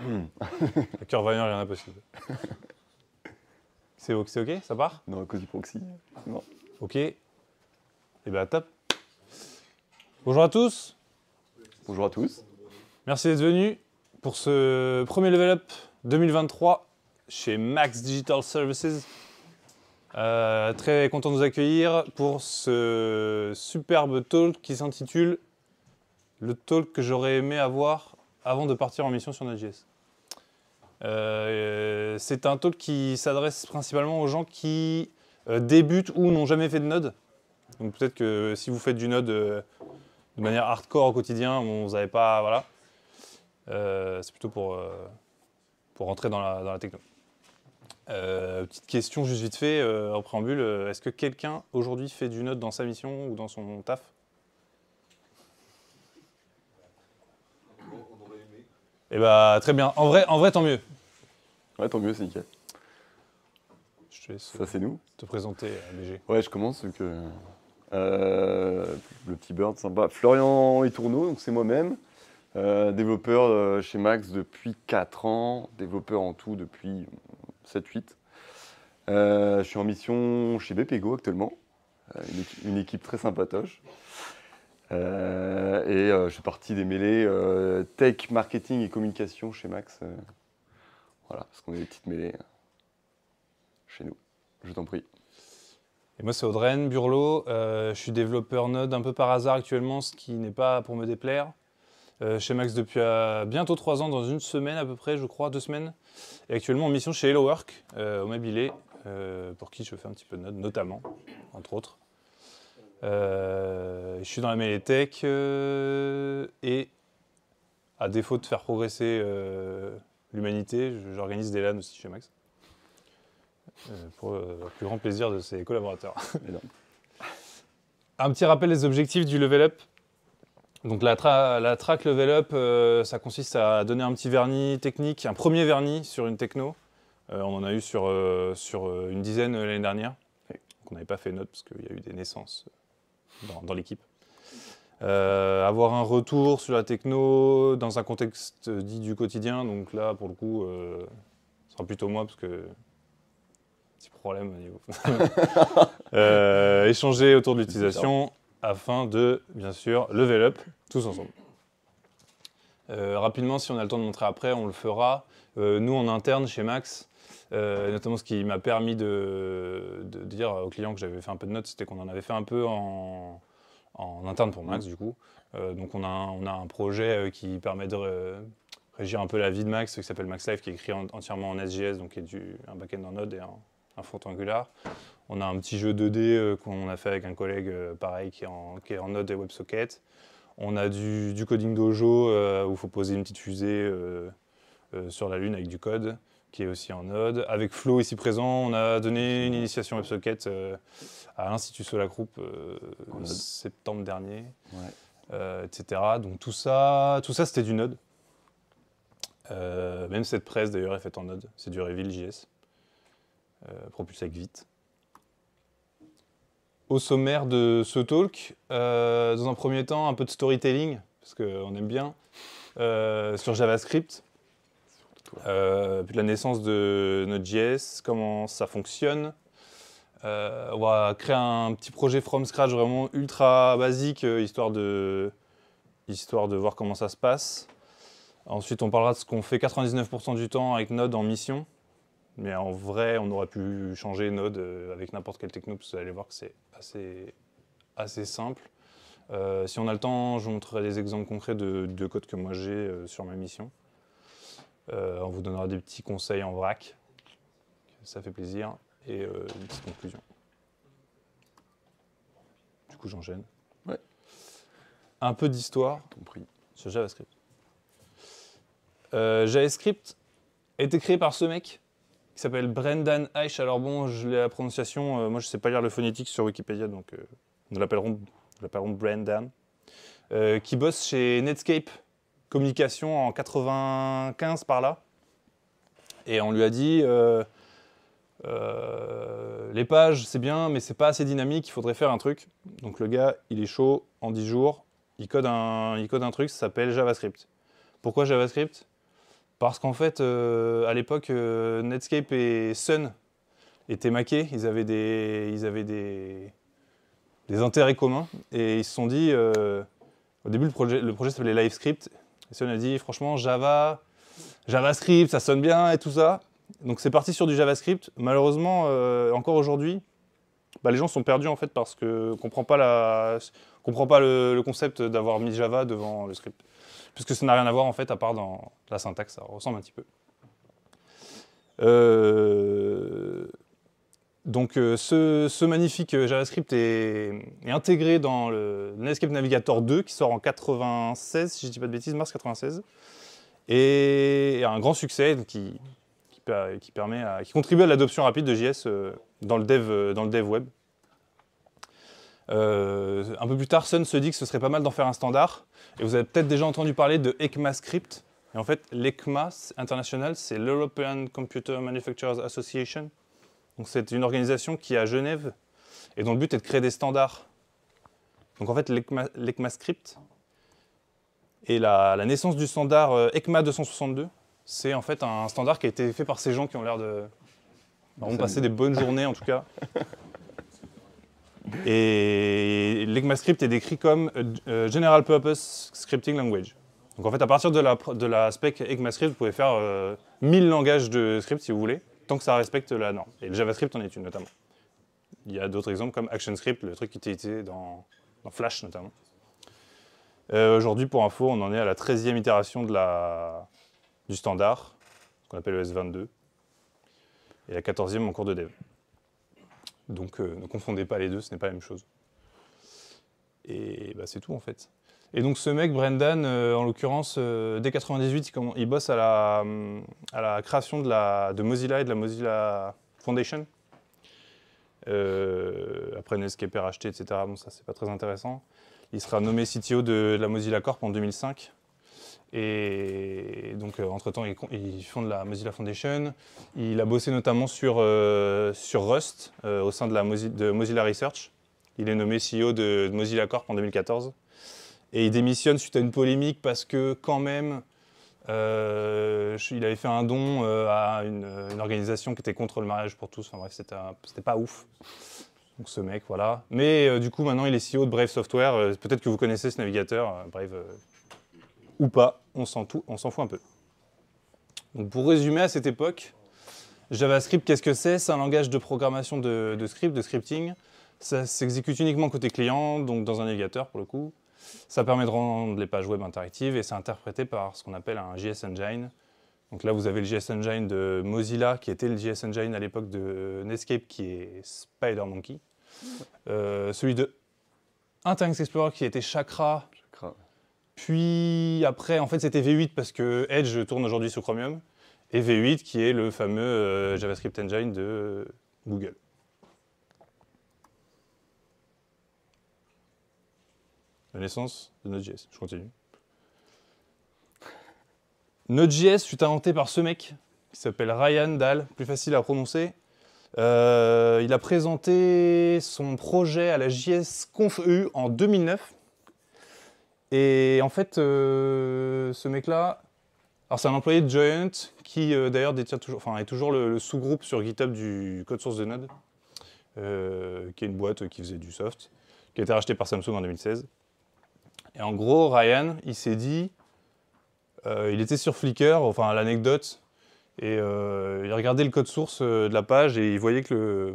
Le hmm. cœur vaillant, rien d'impossible. C'est ok, Ça part Non, à cause du proxy. Non. Ok. Et eh bien, top. Bonjour à tous. Bonjour à tous. Merci d'être venus pour ce premier level up 2023 chez Max Digital Services. Euh, très content de vous accueillir pour ce superbe talk qui s'intitule Le talk que j'aurais aimé avoir avant de partir en mission sur Node.js. Euh, euh, c'est un talk qui s'adresse principalement aux gens qui euh, débutent ou n'ont jamais fait de node. Donc peut-être que si vous faites du node de manière hardcore au quotidien, vous n'avez pas... Voilà. c'est plutôt pour, pour rentrer dans la, dans la techno. petite question juste vite fait, en préambule, est-ce que quelqu'un aujourd'hui fait du node dans sa mission ou dans son taf Eh bah, très bien. En vrai, en vrai, tant mieux. Ouais, tant mieux, c'est nickel. Je te laisse Ça, c'est nous. te présenter, BG. Euh, ouais, je commence. Euh, le petit bird sympa. Florian Etourneau, donc c'est moi-même. Euh, développeur chez Max depuis 4 ans, développeur en tout depuis 7-8. je suis en mission chez BPGO actuellement, une une équipe très sympatoche. Euh, et euh, je suis parti des mêlées euh, tech, marketing et communication chez Max. voilà, parce qu'on est des petites mêlées chez nous. Je t'en prie. Et moi, c'est Audrey Burlo. je suis développeur Node un peu par hasard actuellement, ce qui n'est pas pour me déplaire. chez Max depuis bientôt trois ans, dans une semaine à peu près, je crois, deux semaines. Et actuellement en mission chez Hello Work au Mabilé, pour qui je fais un petit peu de Node, notamment, entre autres. Euh, je suis dans la mêlée tech et à défaut de faire progresser euh, l'humanité, j'organise des LAN aussi chez Max. Euh, pour le plus grand plaisir de ses collaborateurs. Un petit rappel des objectifs du level up. Donc la, track level up, ça consiste à donner un petit vernis technique, un premier vernis sur une techno. on en a eu sur, une dizaine l'année dernière. on n'avait pas fait note parce qu'il y a eu des naissances dans, l'équipe. Euh, avoir un retour sur la techno dans un contexte dit du quotidien, donc là pour le coup, euh, ce sera plutôt moi parce que petit problème au niveau. Euh, échanger autour de l'utilisation afin de bien sûr level up tous ensemble. rapidement, si on a le temps de montrer après, on le fera. nous en interne chez Max, euh, notamment ce qui m'a permis de, dire aux clients que j'avais fait un peu de notes, c'était qu'on en avait fait un peu en, interne pour Max, mm. du coup. Euh, donc on a, un, projet euh, qui permet de régir un peu la vie de Max, qui s'appelle MaxLive, qui est écrit entièrement en SGS, donc qui est du, un backend en Node et un, front Angular. On a un petit jeu 2D qu'on a fait avec un collègue, pareil, qui est, en, Node et WebSocket. On a du, coding dojo où il faut poser une petite fusée sur la Lune avec du code qui est aussi en node. Avec Flo ici présent, on a donné une initiation WebSocket euh, à l'Institut Solacroup euh, en septembre dernier, euh, etc. Donc tout ça, tout ça c'était du node. même cette presse d'ailleurs est faite en node, c'est du Reveal JS, propulsé avec Vite. Au sommaire de ce talk, dans un premier temps, un peu de storytelling, parce qu'on aime bien, sur JavaScript. Euh, la naissance de Node.js, comment ça fonctionne. Euh, on va créer un petit projet from scratch vraiment ultra basique, euh, histoire de, histoire de voir comment ça se passe. Ensuite, on parlera de ce qu'on fait 99% du temps avec Node en mission. Mais en vrai, on aurait pu changer Node euh, avec n'importe quelle techno, vous allez voir que c'est assez, simple. si on a le temps, je montrerai des exemples concrets de, code que moi j'ai sur ma mission. Euh, on vous donnera des petits conseils en vrac. Ça fait plaisir. Et euh, une petite conclusion. Du coup, j'enchaîne. gêne. Un peu d'histoire. Sur JavaScript. Euh, JavaScript a été créé par ce mec qui s'appelle Brendan Eich. Alors bon, je l'ai la prononciation, moi je ne sais pas lire le phonétique sur Wikipédia, donc nous l'appellerons Brendan. qui bosse chez Netscape, communication en 95 par là. Et on lui a dit euh, euh, les pages, c'est bien, mais c'est pas assez dynamique, il faudrait faire un truc. Donc le gars, il est chaud en 10 jours, il code un, il code un truc, ça s'appelle JavaScript. Pourquoi JavaScript Parce qu'en fait, euh, à l'époque, Netscape et Sun étaient maqués, ils avaient des, ils avaient des, intérêts communs, et ils se sont dit. au début, le projet, le projet s'appelait LiveScript, et si on a dit, franchement, Java, JavaScript, ça sonne bien et tout ça. Donc c'est parti sur du JavaScript. Malheureusement, euh, encore aujourd'hui, bah, les gens sont perdus en fait parce que ne pas comprend pas le, concept d'avoir mis Java devant le script, puisque ça n'a rien à voir en fait à part dans la syntaxe, ça ressemble un petit peu. Euh... Donc euh, ce, magnifique euh, JavaScript est, intégré dans le Netscape Navigator 2 qui sort en 96, si je ne dis pas de bêtises, mars 96. Et, un grand succès qui, permet contribue à l'adoption rapide de JS euh, dans le dev, web. un peu plus tard, Sun se dit que ce serait pas mal d'en faire un standard. Et vous avez peut-être déjà entendu parler de ECMAScript. Et en fait, l'ECMAS international, c'est l'European Computer Manufacturers Association c'est une organisation qui est à Genève et dont le but est de créer des standards. Donc en fait, l'ECMAScript et la, naissance du standard euh, ECMA 262, c'est en fait un standard qui a été fait par ces gens qui ont l'air de... Bah, passer des bonnes journées en tout cas. Et l'ECMAScript est décrit comme euh, euh, General Purpose Scripting Language. Donc en fait, à partir de la, spec ECMAScript, vous pouvez faire 1000 langages de script si vous voulez tant que ça respecte la norme. Et le JavaScript en est une, notamment. Il y a d'autres exemples comme ActionScript, le truc qui était dans, Flash, notamment. Euh, aujourd'hui, pour info, on en est à la 13e itération du standard, qu'on appelle le S22, et la 14e en cours de dev. Donc euh, ne confondez pas les deux, ce n'est pas la même chose. Et bah, c'est tout en fait. Et donc ce mec, Brendan, euh, en l'occurrence, euh, dès 98, il, bosse à la, hum, création de, Mozilla et de la Mozilla Foundation. Euh, après Netscape est racheté, etc. Bon, ça, c'est pas très intéressant. Il sera nommé CTO de, la Mozilla Corp en 2005. Et donc, entre-temps, il, fonde la Mozilla Foundation. Il a bossé notamment sur, Rust au sein de, Mozilla Research. Il est nommé CEO de Mozilla Corp en 2014. Et il démissionne suite à une polémique parce que quand même, euh, il avait fait un don euh, à euh, une, organisation qui était contre le mariage pour tous. Enfin bref, c'était pas ouf. Donc ce mec, voilà. Mais du coup, maintenant, il est CEO de Brave Software. Peut-être que vous connaissez ce navigateur, Brave ou pas. On s'en fout un peu. Donc pour résumer, à cette époque, JavaScript, qu'est-ce que c'est C'est un langage de programmation de script, de scripting. Ça s'exécute uniquement côté client, donc dans un navigateur pour le coup. Ça permet de rendre les pages web interactives et c'est interprété par ce qu'on appelle un JS Engine. Donc là, vous avez le JS Engine de Mozilla, qui était le JS Engine à l'époque de Netscape, qui est Spider Monkey. Euh, celui de Internet Explorer, qui était Chakra. Puis après, en fait, c'était V8 parce que Edge tourne aujourd'hui sous Chromium. Et V8, qui est le fameux euh, JavaScript Engine de Google. la naissance de Node.js. Je continue. Node.js fut inventé par ce mec qui s'appelle Ryan Dahl, plus facile à prononcer. Euh, il a présenté son projet à la JS ConfU e en 2009. Et en fait, euh, ce mec-là, alors c'est un employé de Giant qui euh, d'ailleurs détient toujours, enfin est toujours le, le sous-groupe sur GitHub du code source de Node, qui est une boîte qui faisait du soft, qui a été rachetée par Samsung en 2016. Et en gros, Ryan, il s'est dit, euh, il était sur Flickr, enfin l'anecdote, et euh, il regardait le code source euh, de la page et il voyait que,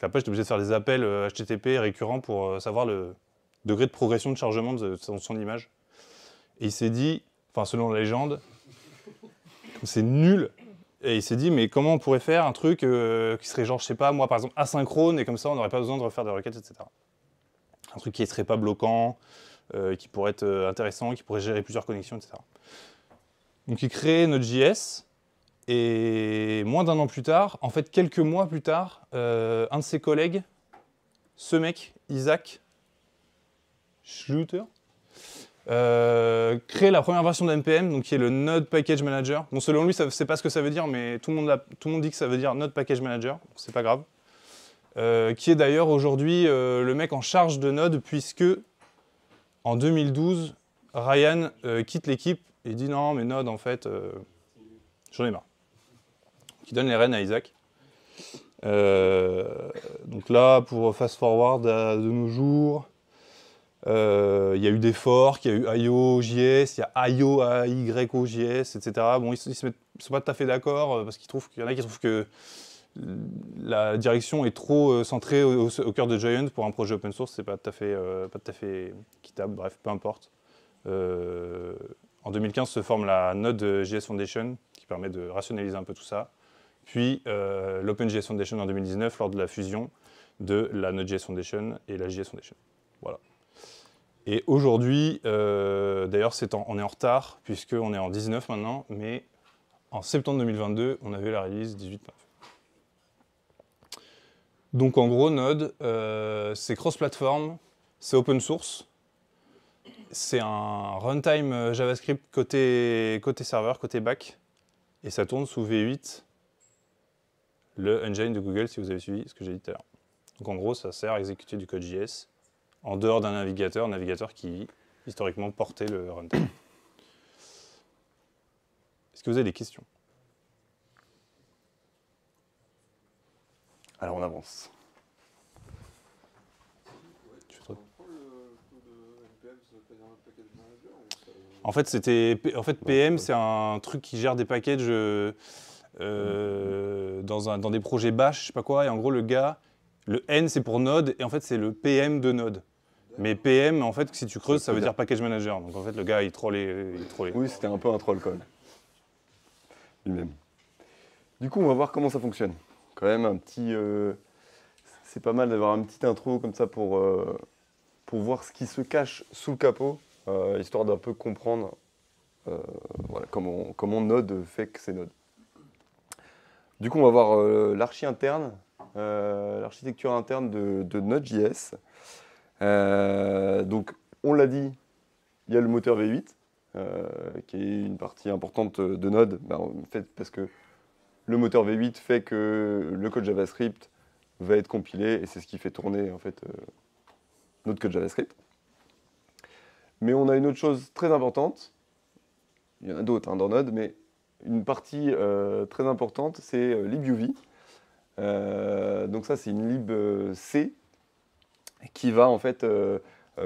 la page était obligée de faire des appels HTTP récurrents pour savoir le degré de progression de chargement de son, image. Et il s'est dit, enfin selon la légende, c'est nul. Et il s'est dit, mais comment on pourrait faire un truc qui serait genre, je sais pas, moi par exemple, asynchrone, et comme ça on n'aurait pas besoin de refaire des requêtes, etc. Un truc qui ne serait pas bloquant, euh, qui pourrait être euh, intéressant, qui pourrait gérer plusieurs connexions, etc. Donc il crée Node.js, et moins d'un an plus tard, en fait quelques mois plus tard, euh, un de ses collègues, ce mec, Isaac Schluter, crée la première version de NPM, donc qui est le Node Package Manager. Bon, selon lui, ça sait pas ce que ça veut dire, mais tout le monde, tout le monde dit que ça veut dire Node Package Manager, c'est pas grave. qui est d'ailleurs aujourd'hui le mec en charge de Node, puisque en 2012, Ryan euh, quitte l'équipe et dit non, mais Node en fait, euh, j'en ai marre. Qui donne les rênes à Isaac. Euh, donc là, pour fast forward de nos jours, il y a eu des forks, il y a eu IOJS, il y a IO, etc. Bon, ils ne sont pas tout à fait d'accord parce qu'ils trouvent qu'il y en a qui trouvent que la direction est trop euh, centrée au, cœur de Giant pour un projet open source, c'est pas tout à fait, euh, pas tout à fait quittable, bref, peu importe. Euh, en 2015 se forme la Node.js Foundation, qui permet de rationaliser un peu tout ça. Puis l'OpenJS Foundation en 2019, lors de la fusion de la Node.js Foundation et la JS Foundation. Voilà. Et aujourd'hui, d'ailleurs, on est en retard, puisqu'on est en 19 maintenant, mais en septembre 2022, on avait la release 18.9. Donc en gros, Node, euh, c'est cross-platform, c'est open source, c'est un runtime euh, JavaScript côté, côté serveur, côté back, et ça tourne sous V8, le engine de Google, si vous avez suivi ce que j'ai dit tout à l'heure. Donc en gros, ça sert à exécuter du code JS en dehors d'un navigateur, un navigateur qui historiquement portait le runtime. Est-ce que vous avez des questions Alors on avance. En fait, c'était en fait PM, c'est un truc qui gère des packages euh, euh, dans, un, dans des projets bash, je sais pas quoi. Et en gros, le gars, le N c'est pour Node et en fait c'est le PM de Node. Mais PM, en fait, si tu creuses, ça veut dire package manager. Donc en fait, le gars, il trollait. Il trollait. Oui, c'était un peu un troll call. Lui-même. Du coup, on va voir comment ça fonctionne quand même un petit. Euh, c'est pas mal d'avoir un petit intro comme ça pour, euh, pour voir ce qui se cache sous le capot, euh, histoire d'un peu comprendre comment, comment Node fait que c'est Node. Du coup, on va voir l'archi interne, l'architecture interne de, Node.js. donc, on l'a dit, il y a le moteur V8, qui est une partie importante de Node, ben, en fait, parce que le moteur V8 fait que le code JavaScript va être compilé et c'est ce qui fait tourner en fait euh, notre code JavaScript. Mais on a une autre chose très importante, il y en a d'autres hein, dans Node, mais une partie euh, très importante, c'est euh, libuv. donc ça, c'est une lib C qui va en fait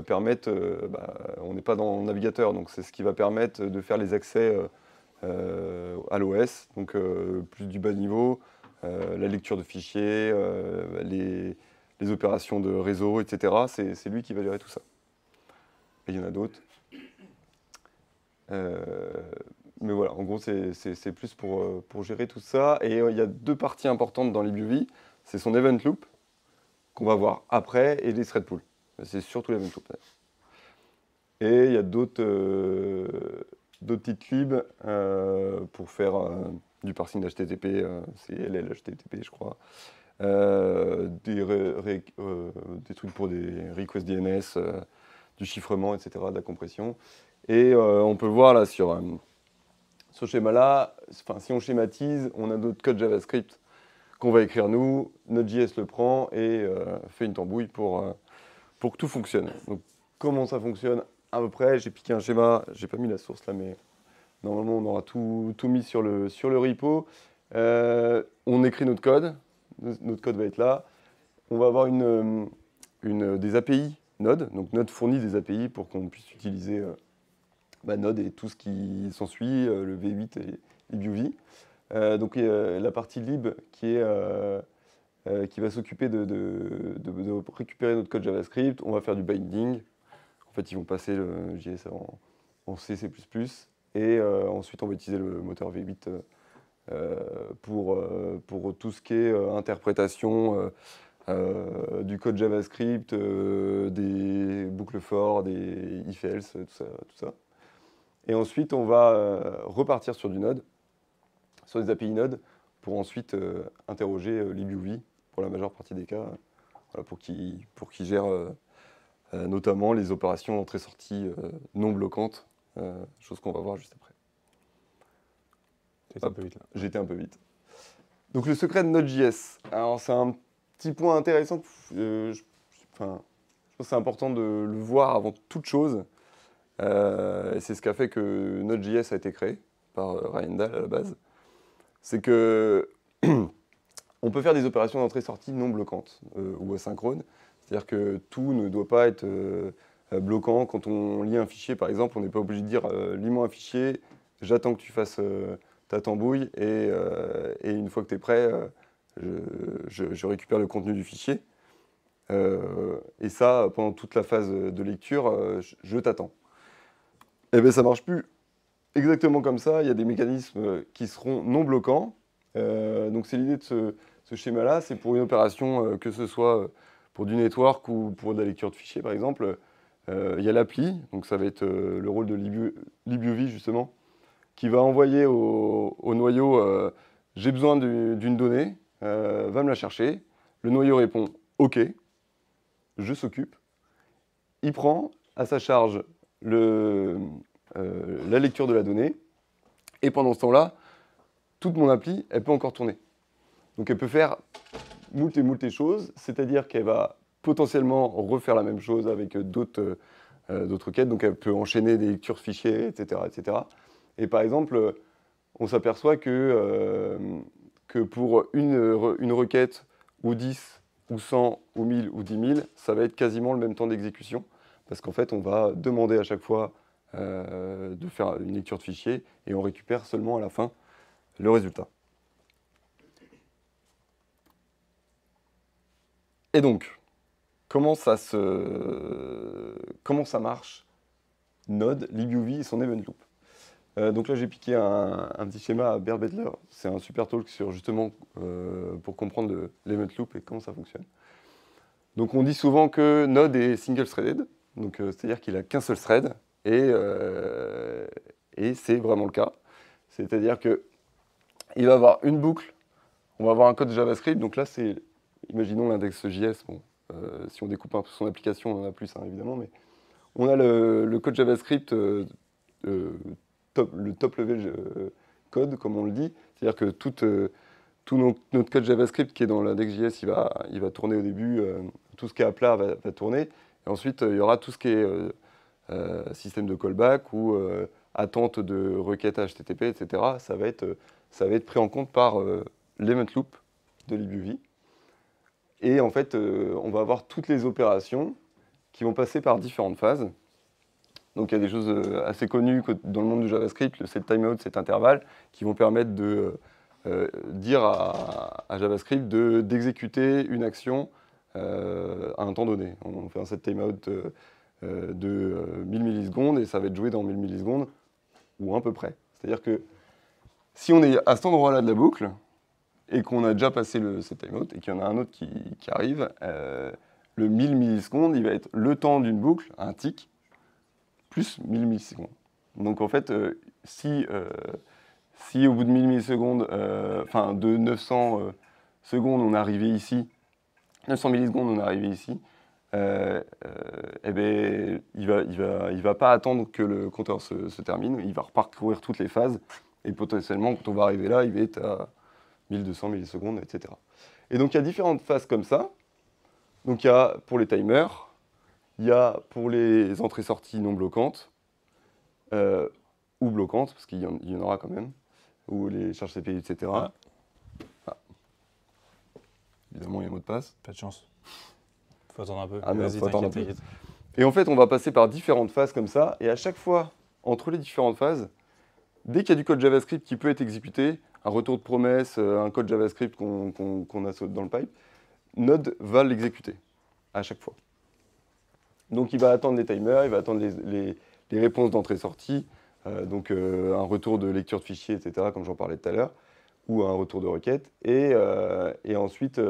permettre, bah, on n'est pas dans le navigateur, donc c'est ce qui va permettre de faire les accès euh, à l'OS, donc euh, plus du bas niveau, euh, la lecture de fichiers, les, opérations de réseau, etc. C'est lui qui va gérer tout ça. Et il y en a d'autres. mais voilà, en gros, c'est plus pour, gérer tout ça. Et il y a deux parties importantes dans les C'est son event loop, qu'on va voir après, et les thread pools. C'est surtout l'event loop. Et il y a d'autres d'autres petites libs euh, pour faire euh, du parsing d'HTTP, euh, c'est LL HTTP, je crois. Des, des, trucs pour des requests DNS, du chiffrement, etc., de la compression. Et on peut voir là sur ce schéma-là, si on schématise, on a d'autres codes JavaScript qu'on va écrire nous, notre JS le prend et fait une tambouille pour, pour que tout fonctionne. Donc comment ça fonctionne à peu près, j'ai piqué un schéma, j'ai pas mis la source là, mais normalement on aura tout, tout mis sur le, sur le repo. Euh, on écrit notre code, notre code va être là. On va avoir une, euh, des API Node, donc Node fournit des API pour qu'on puisse utiliser euh, bah, Node et tout ce qui s'ensuit, le V8 et, et donc la partie lib qui, qui va s'occuper de récupérer notre code JavaScript, on va faire du binding, fait, ils vont passer le JS en, C, et euh, ensuite, on va utiliser le moteur V8 euh, euh, pour, tout ce qui est interprétation du code JavaScript, des boucles for, des if-else, tout ça, Et ensuite, on va repartir sur du Node, sur des API Node, pour ensuite interroger l'IBUV pour la majeure partie des cas, pour qu'il gère euh, notamment les opérations d'entrée-sortie euh, non bloquantes, euh, chose qu'on va voir juste après. J'étais un peu vite un peu vite. Donc le secret de Node.js. c'est un petit point intéressant. pense c'est important de le voir avant toute chose. c'est ce qui a fait que Node.js a été créé par Ryan Dahl à la base. C'est que on peut faire des opérations d'entrée-sortie non bloquantes ou asynchrones. C'est-à-dire que tout ne doit pas être euh, bloquant. Quand on lit un fichier, par exemple, on n'est pas obligé de dire euh, lis-moi un fichier, j'attends que tu fasses euh, ta tambouille et, une fois que tu es prêt, je, récupère le contenu du fichier. et ça, pendant toute la phase de lecture, je, t'attends. Eh bien, ça marche plus exactement comme ça. Il y a des mécanismes qui seront non bloquants. donc, c'est l'idée de ce schéma-là. C'est pour une opération, que ce soit pour du network ou pour de la lecture de fichiers, par exemple, euh, il y a l'appli, donc ça va être euh, le rôle de LibUV justement, qui va envoyer au, noyau euh, j'ai besoin d'une donnée, va me la chercher. Le noyau répond OK, je s'occupe. Il prend à sa charge la lecture de la donnée. Et pendant ce temps-là, toute mon appli, elle peut encore tourner. Donc elle peut faire moult et moult choses, c'est-à-dire qu'elle va potentiellement refaire la même chose avec d'autres euh, requêtes, donc elle peut enchaîner des lectures fichiers, etc. etc. Et par exemple, on s'aperçoit que, euh, que pour une, requête ou 10 ou 100 ou 1000 ou 10 000, ça va être quasiment le même temps d'exécution, parce qu'en fait, on va demander à chaque fois euh, de faire une lecture de fichier et on récupère seulement à la fin le résultat. Et donc, comment ça, se... comment ça marche Node, libuv et son event loop euh, donc là, j'ai piqué un, petit schéma à Bear Bedler. C'est un super talk sur justement euh, pour comprendre l'event loop et comment ça fonctionne. Donc on dit souvent que Node est single-threaded, donc euh, c'est-à-dire qu'il a qu'un seul thread, et, et c'est vraiment le cas. C'est-à-dire que il va avoir une boucle, on va avoir un code JavaScript, donc là c'est imaginons l'index JS. Bon, euh, si on découpe un peu son application, on en a plus hein, évidemment, mais on a le, code JavaScript, euh, euh, le top level code, comme on le dit, c'est-à-dire que tout, notre, code JavaScript qui est dans l'index JS, il va, il va tourner au début, tout ce qui est à plat va, tourner, et ensuite il y aura tout ce qui est système de callback ou attente de requête HTTP, etc. Ça va être, ça va être pris en compte par l'event loop de l'IBUV. Et en fait, euh, on va avoir toutes les opérations qui vont passer par différentes phases. Donc il y a des choses euh, assez connues dans le monde du JavaScript, le set timeout, cet intervalle, qui vont permettre de euh, dire à, JavaScript d'exécuter une action à un temps donné. On fait un set timeout de 1000 millisecondes et ça va être joué dans 1000 millisecondes, ou à peu près. C'est-à-dire que si on est à cet endroit-là de la boucle, et qu'on a déjà passé le, ce timeout et qu'il y en a un autre qui, arrive, euh, le 1000 millisecondes, il va être le temps d'une boucle, un tick, plus 1000 millisecondes. Donc en fait, euh, si, euh, si au bout de 1000 millisecondes, enfin de 900 secondes, on arrivé ici, 900 millisecondes, on arrivé ici, eh ben, il ne va, il va, il va pas attendre que le compteur se, se, termine, il va reparcourir toutes les phases, et potentiellement, quand on va arriver là, il va être à 1200 millisecondes, etc. Et donc il y a différentes phases comme ça. Donc il y a pour les timers, il y a pour les entrées-sorties non bloquantes, euh, ou bloquantes, parce qu'il y, en aura quand même, ou les charges CPU, etc. Ah. Ah. Évidemment, il y a mot de passe. Pas de chance. Faut attendre un peu. Ah, mais faut attendre un Et en fait, on va passer par différentes phases comme ça, et à chaque fois, entre les différentes phases, dès qu'il y a du code JavaScript qui peut être exécuté, un retour de promesse, euh, un code JavaScript qu'on a dans le pipe, Node va l'exécuter à chaque fois. Donc il va attendre les timers, il va attendre les, réponses d'entrée-sortie, euh, donc euh, un retour de lecture de fichiers, etc., comme j'en parlais tout à l'heure, ou un retour de requête, et, ensuite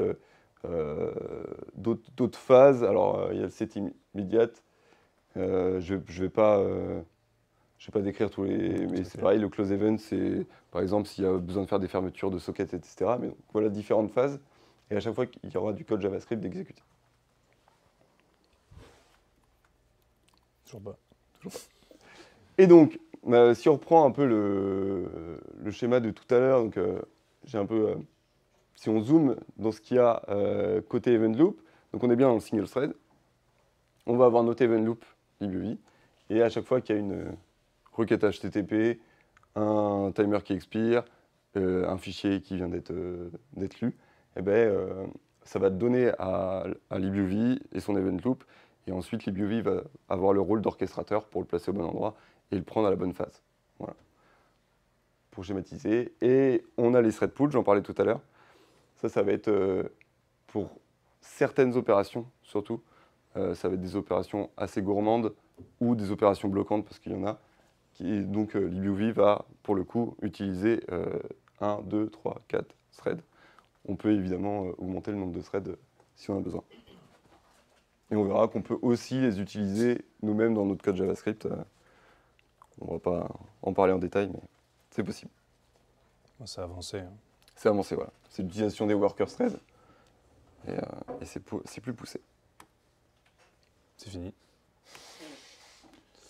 d'autres phases. Alors il y a le set immédiate. je ne vais pas... Je ne vais pas décrire tous les. Mais c'est pareil, le close event, c'est par exemple s'il y a besoin de faire des fermetures de sockets, etc. Mais voilà différentes phases. Et à chaque fois qu'il y aura du code JavaScript d'exécuter. Toujours pas. Toujours pas. Et donc, bah, si on reprend un peu le, schéma de tout à l'heure, donc euh, j'ai un peu. Euh, si on zoome dans ce qu'il y a euh, côté event loop, donc on est bien dans le single thread, on va avoir notre event loop libuvi, et à chaque fois qu'il y a une, requête HTTP, un timer qui expire, euh, un fichier qui vient d'être euh, lu, eh ben, euh, ça va donner à, à LibUV et son event loop. Et ensuite, LibUV va avoir le rôle d'orchestrateur pour le placer au bon endroit et le prendre à la bonne phase. Voilà. Pour schématiser. Et on a les thread pools, j'en parlais tout à l'heure. Ça, ça va être pour certaines opérations, surtout. ça va être des opérations assez gourmandes ou des opérations bloquantes, parce qu'il y en a. Et donc euh, l'IBUV va, pour le coup, utiliser 1, 2, 3, 4 threads. On peut évidemment euh, augmenter le nombre de threads euh, si on a besoin. Et on verra qu'on peut aussi les utiliser nous-mêmes dans notre code JavaScript. On ne va pas en parler en détail, mais c'est possible. C'est avancé. Hein. C'est avancé, voilà. C'est l'utilisation des workers threads. Et, et c'est, plus poussé. C'est fini.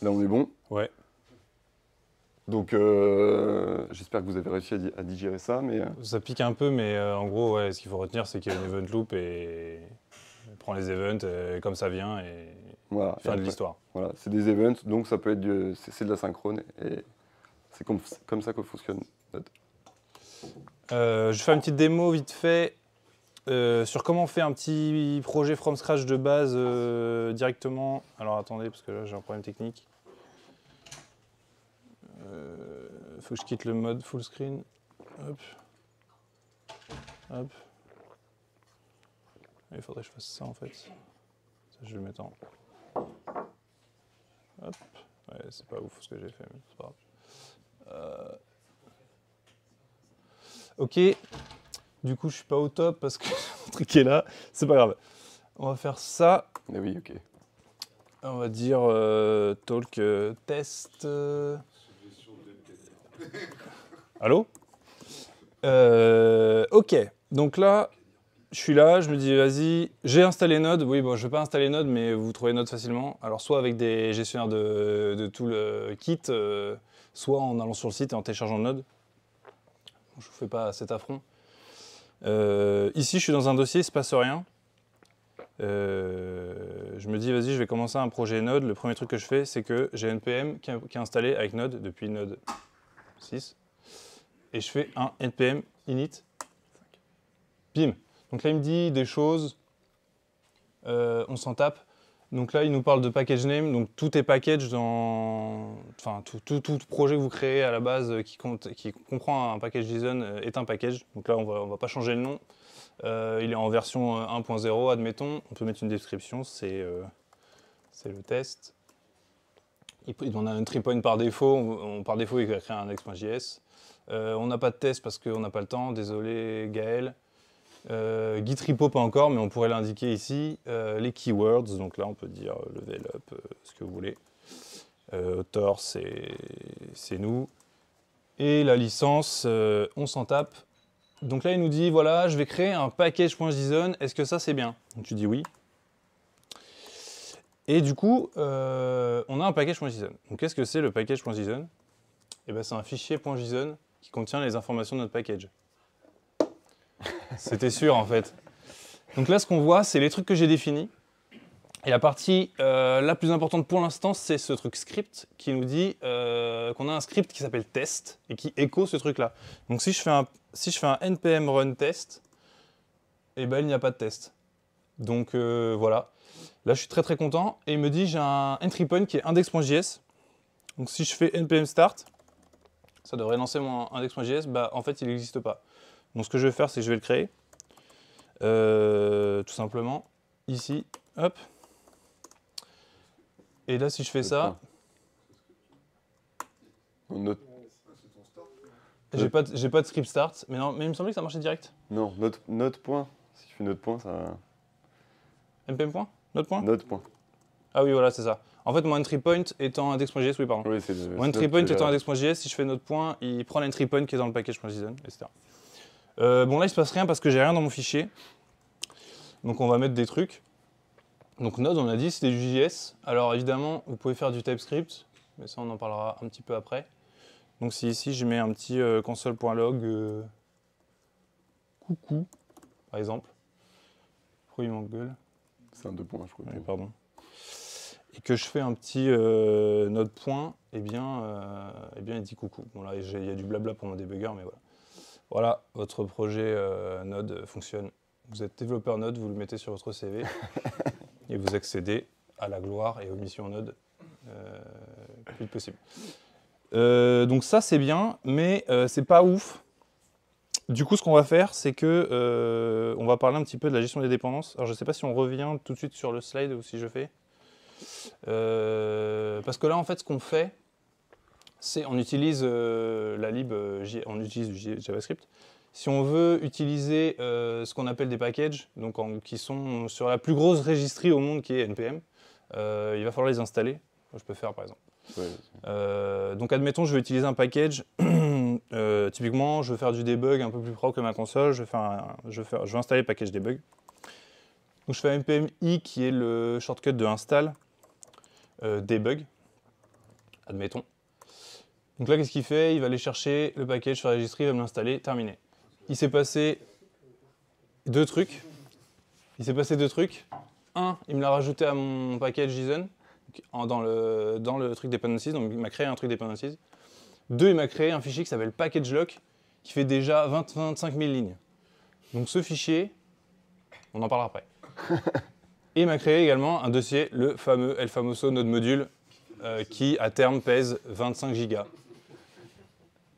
Là, on est bon. Ouais. Donc euh, j'espère que vous avez réussi à, digérer ça. Mais... Euh. Ça pique un peu, mais euh, en gros, ouais, ce qu'il faut retenir, c'est qu'il y a une event loop et prend les events comme ça vient et voilà, faire de l'histoire. Voilà, c'est des events, donc ça peut être c'est de la synchrone et c'est comme, ça que fonctionne je fais une petite démo vite fait sur comment on fait un petit projet from scratch de base directement. Alors attendez, parce que là j'ai un problème technique. faut que je quitte le mode full screen. Hop. Hop. Il faudrait que je fasse ça en fait. je vais le mettre en. Hop. Ouais, c'est pas ouf ce que j'ai fait, mais c'est pas grave. Euh. Ok. Du coup, je suis pas au top parce que mon truc est là. C'est pas grave. On va faire ça. Eh oui, ok. On va dire euh, talk euh, test. Allô euh, Ok, donc là, je suis là, je me dis, vas-y, j'ai installé Node. Oui, bon, je ne vais pas installer Node, mais vous trouvez Node facilement. Alors, soit avec des gestionnaires de, tout le kit, euh, soit en allant sur le site et en téléchargeant Node. Je ne vous fais pas cet affront. Euh, ici, je suis dans un dossier, il ne se passe rien. je me dis, vas-y, je vais commencer un projet Node. Le premier truc que je fais, c'est que j'ai NPM qui est installé avec Node depuis Node 6. Et je fais un npm init. Bim. Donc là, il me dit des choses. Euh, on s'en tape. Donc là, il nous parle de package name. Donc tout est package dans. Enfin, tout, projet que vous créez à la base qui, compte, qui comprend un package JSON euh, est un package. Donc là, on va, ne va pas changer le nom. Euh, il est en version 1.0, admettons. On peut mettre une description, c'est le test on a un tripoint par défaut, par défaut il va créer un index.js. Euh, on n'a pas de test parce qu'on n'a pas le temps, désolé Gaël. Euh, git repo pas encore, mais on pourrait l'indiquer ici. Euh, les keywords, donc là on peut dire euh, level up, ce que vous voulez. Author, c'est nous. Et la licence, on s'en tape. Donc là il nous dit, voilà, je vais créer un package.json, est-ce que ça c'est bien tu dis oui. Et du coup, euh, on a un package.json. Donc qu'est-ce que c'est le package.json Eh ben, c'est un fichier fichier.json qui contient les informations de notre package. C'était sûr en fait. Donc là, ce qu'on voit, c'est les trucs que j'ai définis. Et la partie euh, la plus importante pour l'instant, c'est ce truc script qui nous dit euh, qu'on a un script qui s'appelle test et qui écho ce truc-là. Donc si je fais un, si je fais un npm run test, eh ben, il n'y a pas de test. Donc voilà. Là, je suis très très content. Et il me dit, j'ai un entry point qui est index.js. Donc si je fais npm start, ça devrait lancer mon index.js. Bah, en fait, il n'existe pas. Donc ce que je vais faire, c'est que je vais le créer. Euh, tout simplement, ici, hop. Et là, si je fais ça... J'ai pas, de, pas de script start, mais, non, mais il me semblait que ça marchait direct. Non, notre, point. Si je fais note point, ça... NPM point notre point point. Ah oui, voilà, c'est ça. En fait, mon entry point étant index.js, oui, pardon. Oui, mon entry point étant index.js, si je fais notre point, il prend l'entry point qui est dans le package.json, etc. Euh, bon, là, il se passe rien parce que j'ai rien dans mon fichier. Donc, on va mettre des trucs. Donc, Node, on a dit, c'était du JS. Alors, évidemment, vous pouvez faire du TypeScript, mais ça, on en parlera un petit peu après. Donc, si ici, je mets un petit euh, console.log euh, coucou, par exemple. Pourquoi mon gueule. C'est un points, je crois. Oui, pardon. Et que je fais un petit euh, node point, et eh bien, euh, eh bien, il dit coucou. Bon, là, il y a du blabla pour mon débugger, mais voilà. Voilà, votre projet euh, Node fonctionne. Vous êtes développeur Node, vous le mettez sur votre CV et vous accédez à la gloire et aux missions Node le plus possible. donc ça c'est bien, mais c'est pas ouf du coup, ce qu'on va faire, c'est que euh, on va parler un petit peu de la gestion des dépendances. Alors, je ne sais pas si on revient tout de suite sur le slide ou si je fais. Euh, parce que là, en fait, ce qu'on fait, c'est on utilise euh, la lib, on utilise JavaScript. Si on veut utiliser ce qu'on appelle des packages, donc qui sont sur la plus grosse registrie au monde qui est NPM, il va falloir les installer. Je peux faire par exemple. donc, admettons, je veux utiliser un package Euh, typiquement, je veux faire du debug un peu plus propre que ma console, je vais, je, installer le package debug. Donc je fais mpmi qui est le shortcut de install euh, debug, admettons. Donc là, qu'est-ce qu'il fait Il va aller chercher le package sur la registry, il va me l'installer, terminé. Il s'est passé deux trucs. Il s'est passé deux trucs. Un, il me l'a rajouté à mon package JSON dans le, dans le truc dependencies, donc il m'a créé un truc dependencies. Deux, il m'a créé un fichier qui s'appelle package lock qui fait déjà 20, 25 000 lignes. Donc ce fichier, on en parlera après. Et il m'a créé également un dossier, le fameux El Famoso Node Module, euh, qui à terme pèse 25 gigas.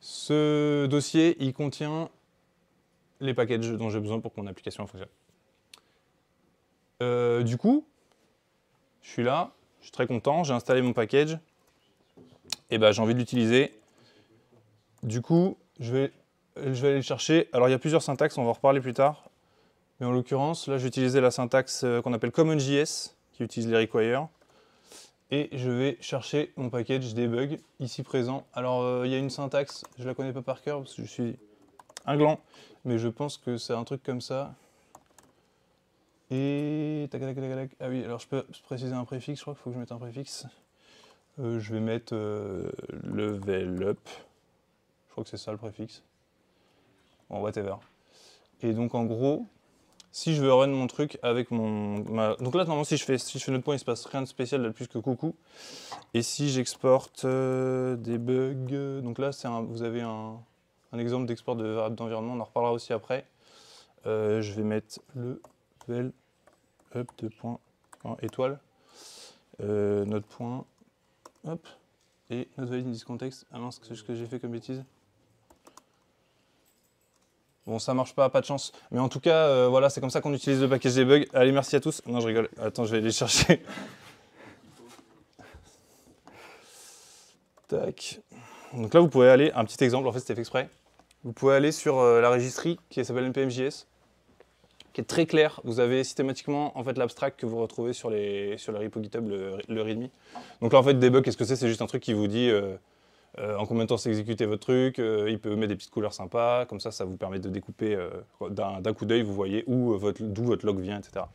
Ce dossier, il contient les packages dont j'ai besoin pour que mon application fonctionne. Euh, du coup, je suis là, je suis très content, j'ai installé mon package, et eh ben, j'ai envie de l'utiliser du coup, je vais, aller le chercher. Alors, il y a plusieurs syntaxes, on va en reparler plus tard. Mais en l'occurrence, là, j'ai utilisé la syntaxe euh, qu'on appelle CommonJS, qui utilise les Require. Et je vais chercher mon package debug ici présent. Alors, euh, il y a une syntaxe, je la connais pas par cœur parce que je suis un gland, mais je pense que c'est un truc comme ça. Et... Ah oui, alors je peux préciser un préfixe, je crois qu'il faut que je mette un préfixe. Euh, je vais mettre level up que c'est ça le préfixe. Bon, whatever. Et donc en gros, si je veux run mon truc avec mon... Donc là, normalement, si je fais, si je fais notre point, il se passe rien de spécial là, plus que coucou. Et si j'exporte euh, des bugs... Euh, donc là, un, vous avez un, exemple d'export de variable d'environnement, on en reparlera aussi après. Euh, je vais mettre le up point étoile. notre point, hop, et notre valide contexte. Ah mince, ce que j'ai fait comme bêtise. Bon, ça marche pas, pas de chance. Mais en tout cas, euh, voilà, c'est comme ça qu'on utilise le package debug. Allez, merci à tous. Non, je rigole. Attends, je vais aller chercher. Tac. Donc là, vous pouvez aller, un petit exemple, en fait, c'était fait exprès. Vous pouvez aller sur euh, la registrie qui s'appelle npmjs, qui est très claire. Vous avez systématiquement en fait l'abstract que vous retrouvez sur, les, sur le repo GitHub, le, le, README. Donc là, en fait, debug, qu'est-ce que c'est C'est juste un truc qui vous dit euh, euh, en combien de temps s'exécuter votre truc, euh, il peut mettre des petites couleurs sympas, comme ça, ça vous permet de découper euh, d'un coup d'œil, vous voyez d'où votre, votre log vient, etc.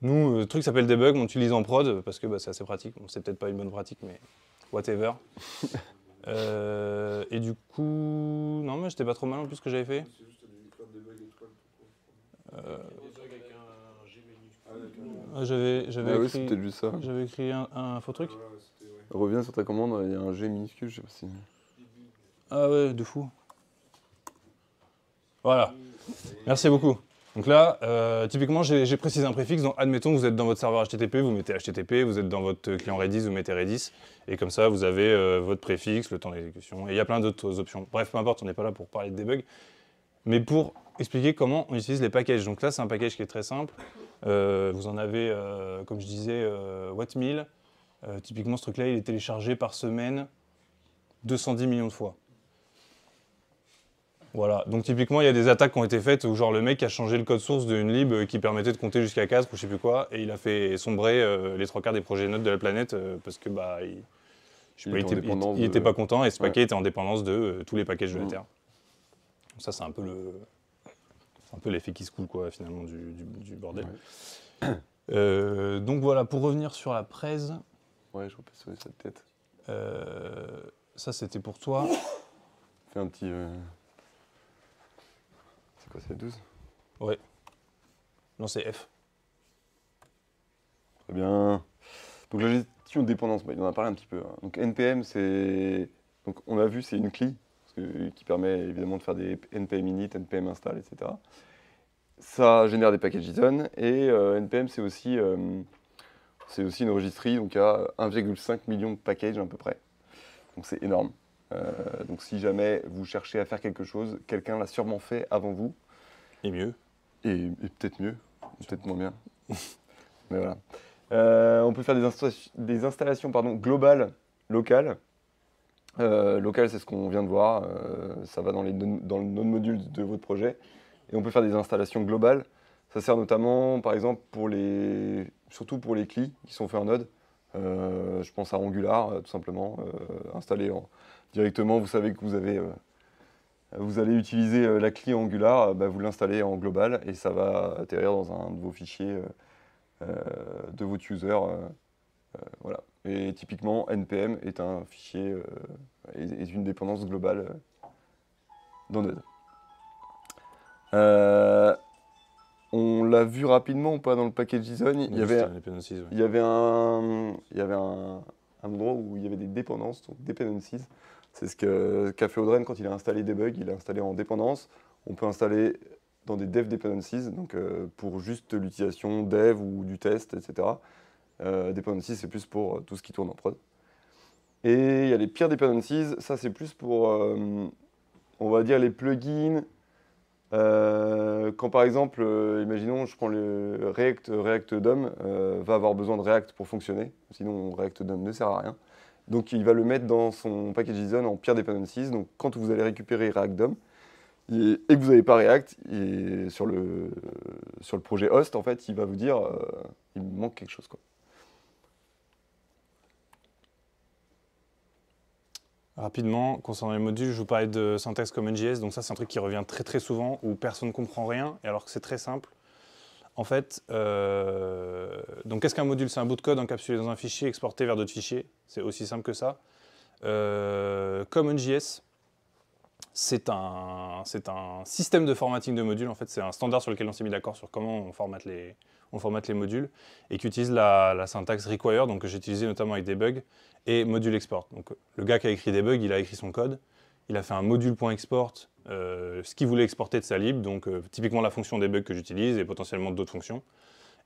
Nous, le truc s'appelle debug, on l'utilise en prod parce que bah, c'est assez pratique. Bon, c'est peut-être pas une bonne pratique, mais whatever. et du coup, non, mais j'étais pas trop mal en plus ce que j'avais fait. C'est juste euh... Ah, ah, j'avais, j'avais ah, écrit, ça. J'avais écrit un faux truc. Ah, Reviens sur ta commande, il y a un G minuscule, je sais pas si. Ah ouais, de fou. Voilà. Merci beaucoup. Donc là, euh, typiquement, j'ai précisé un préfixe. Donc, admettons que vous êtes dans votre serveur HTTP, vous mettez HTTP, vous êtes dans votre client Redis, vous mettez Redis. Et comme ça, vous avez euh, votre préfixe, le temps d'exécution. Et il y a plein d'autres options. Bref, peu importe, on n'est pas là pour parler de debug. Mais pour expliquer comment on utilise les packages. Donc là, c'est un package qui est très simple. Euh, vous en avez, comme je disais, WhatMill. Euh, typiquement, ce truc-là, il est téléchargé par semaine 210 millions de fois. Voilà, donc typiquement, il y a des attaques qui ont été faites où genre le mec a changé le code source d'une lib euh, qui permettait de compter jusqu'à 4 ou je sais plus quoi, et il a fait sombrer euh, les trois quarts des projets notes de la planète parce que bah, il, je pas, était, pas content et ce paquet était en dépendance de tous les paquets de la mmh. Terre. ça, c'est un peu le, un peu l'effet qui se coule quoi finalement du, bordel. donc voilà, pour revenir sur la presse, Ouais, je pas ça cette tête. Euh, ça, c'était pour toi. Fais un petit. Euh, c'est quoi, c'est 12 Ouais. Non, c'est F. Très bien. Donc la gestion de dépendance, bah, il en a parlé un petit peu. Hein. Donc NPM, c'est. Donc on a vu, c'est une CLI euh, qui permet évidemment de faire des NPM init, NPM install, etc. Ça génère des packages JSON et NPM, c'est aussi c'est aussi une registrie donc a 1,5 million de packages à peu près. Donc c'est énorme. Euh, donc si jamais vous cherchez à faire quelque chose, quelqu'un l'a sûrement fait avant vous. Et mieux. Et, peut-être mieux, peut-être moins bien. Mais voilà. Euh, on peut faire des, des installations pardon, globales, locales. Euh, c'est ce qu'on vient de voir. Euh, ça va dans, les, dans le non module de votre projet. Et on peut faire des installations globales ça sert notamment, par exemple, pour les, surtout pour les clés qui sont faits en Node. Euh, je pense à Angular, euh, tout simplement, euh, installé en... directement. Vous savez que vous, avez, vous allez utiliser la clé Angular, bah, vous l'installez en global et ça va atterrir dans un de vos fichiers de votre user. voilà. Et typiquement, npm est un fichier, est une dépendance globale dans Node. On l'a vu rapidement ou pas dans le package JSON, il y, avait, il y avait un, il endroit où il y avait des dépendances, donc dependencies. C'est ce que qu'a fait Audren quand il a installé des bugs, il a installé en dépendance. On peut installer dans des dev dependencies, donc euh, pour juste l'utilisation dev ou du test, etc. Euh, dependencies, c'est plus pour euh, tout ce qui tourne en prod. Et il y a les pires dependencies, ça c'est plus pour, euh, on va dire, les plugins, euh, quand par exemple, euh, imaginons, je prends le React, React DOM euh, va avoir besoin de React pour fonctionner, sinon React DOM ne sert à rien. Donc il va le mettre dans son package JSON en pire dependencies. Donc quand vous allez récupérer React DOM et, que vous n'avez pas React, sur, le, sur le projet host, en fait, il va vous dire il manque quelque chose. Quoi. Rapidement, concernant les modules, je vous parlais de syntaxe CommonJS, donc ça c'est un truc qui revient très très souvent où personne ne comprend rien, et alors que c'est très simple. En fait, euh, donc qu'est-ce qu'un module C'est un bout de code encapsulé dans un fichier, exporté vers d'autres fichiers, c'est aussi simple que ça. Euh, CommonJS, c'est un, un système de formatting de modules, en fait c'est un standard sur lequel on s'est mis d'accord sur comment on formate les, on formate les modules et qui utilise la, syntaxe require, donc que j'ai utilisé notamment avec des Debug, et module export. Donc le gars qui a écrit des bugs, il a écrit son code, il a fait un module.export, euh, ce qu'il voulait exporter de sa lib, donc euh, typiquement la fonction des bugs que j'utilise et potentiellement d'autres fonctions.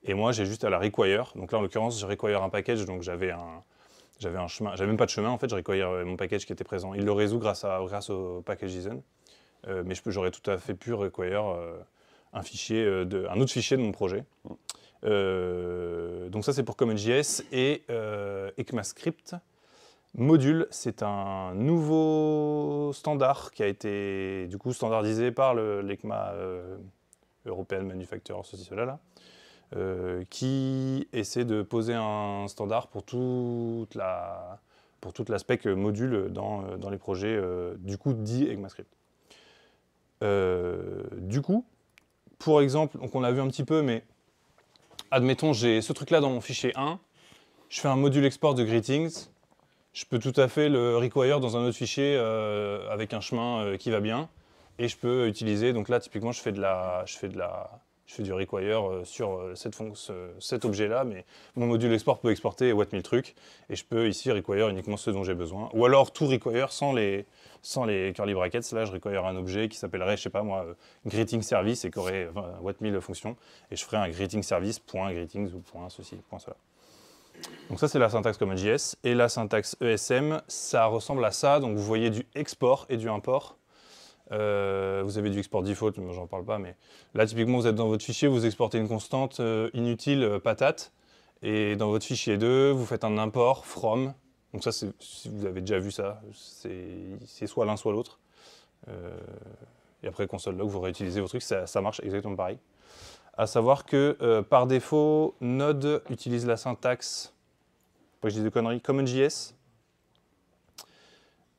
Et moi, j'ai juste à la require. Donc là, en l'occurrence, je require un package, donc j'avais un, j'avais un chemin, j'avais même pas de chemin en fait, je require euh, mon package qui était présent. Il le résout grâce, à, grâce au package JSON, mais j'aurais tout à fait pu require un fichier, un autre fichier de mon projet. Euh, donc ça, c'est pour CommonJS et euh, ECMAScript. Module, c'est un nouveau standard qui a été du coup standardisé par l'ECMA européenne, European Manufacturer, ceci, cela, là, euh, qui essaie de poser un standard pour toute la pour l'aspect module dans, les projets du coup dit ECMAScript. du coup, pour exemple, donc on a vu un petit peu, mais admettons, j'ai ce truc-là dans mon fichier 1, je fais un module export de greetings, je peux tout à fait le require dans un autre fichier euh, avec un chemin euh, qui va bien, et je peux utiliser, donc là typiquement je fais, de la, je fais, de la, je fais du require euh, sur cet objet-là, mais mon module export peut exporter what mille trucs, et je peux ici require uniquement ce dont j'ai besoin, ou alors tout require sans les, sans les curly brackets, là, je recueillerais un objet qui s'appellerait, je sais pas moi, euh, greeting service et qui aurait 20 what fonctions. Et je ferai un greeting service point greetings ou point ceci, point cela. Donc ça, c'est la syntaxe JS Et la syntaxe ESM, ça ressemble à ça. Donc vous voyez du export et du import. Euh, vous avez du export default, j'en parle pas, mais là, typiquement, vous êtes dans votre fichier, vous exportez une constante euh, inutile patate, et dans votre fichier 2, vous faites un import from, donc ça, si vous avez déjà vu ça, c'est soit l'un, soit l'autre. Euh, et après, console log, vous réutilisez vos trucs, ça, marche exactement pareil. À savoir que euh, par défaut, Node utilise la syntaxe, je dis de conneries, CommonJS.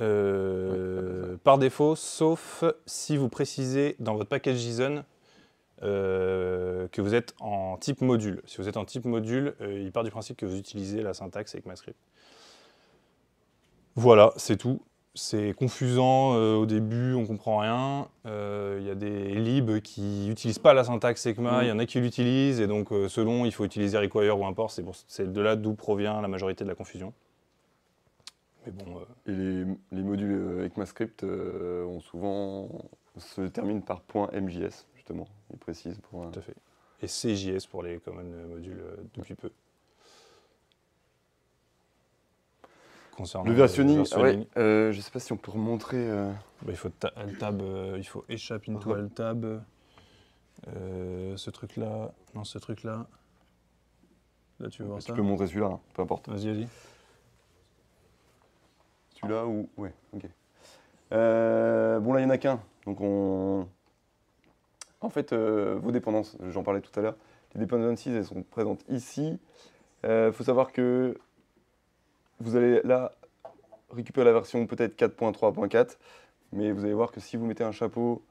Euh, par défaut, sauf si vous précisez dans votre package JSON euh, que vous êtes en type module. Si vous êtes en type module, il part du principe que vous utilisez la syntaxe avec MyScript. Voilà, c'est tout. C'est confusant euh, au début, on comprend rien. Euh, il y a des libs qui n'utilisent pas la syntaxe ECMA, mm. il y en a qui l'utilisent, et donc euh, selon, il faut utiliser require ou import, c'est de là d'où provient la majorité de la confusion. Mais bon, Et les, modules ECMAScript ont souvent, se terminent par .mjs, justement, ils précisent. Pour, Tout à fait. Et CJS pour les common modules depuis peu. concernant le versioning. Euh, euh, je ne sais pas si on peut remontrer. Euh. Bah, il faut échapper il faut échapper into uh ce truc-là, non, ce truc-là. Là, tu veux voir ça Tu peux montrer celui-là, hein, peu importe. Vas-y, vas-y. Celui-là ou. Ouais, ok. bon, là, il n'y en a qu'un. Donc, on. En fait, vos dépendances, j'en parlais tout à l'heure, les dépendances, elles sont présentes ici. Il faut savoir que vous allez là récupérer la version peut-être 4.3.4, mais vous allez voir que si vous mettez un chapeau,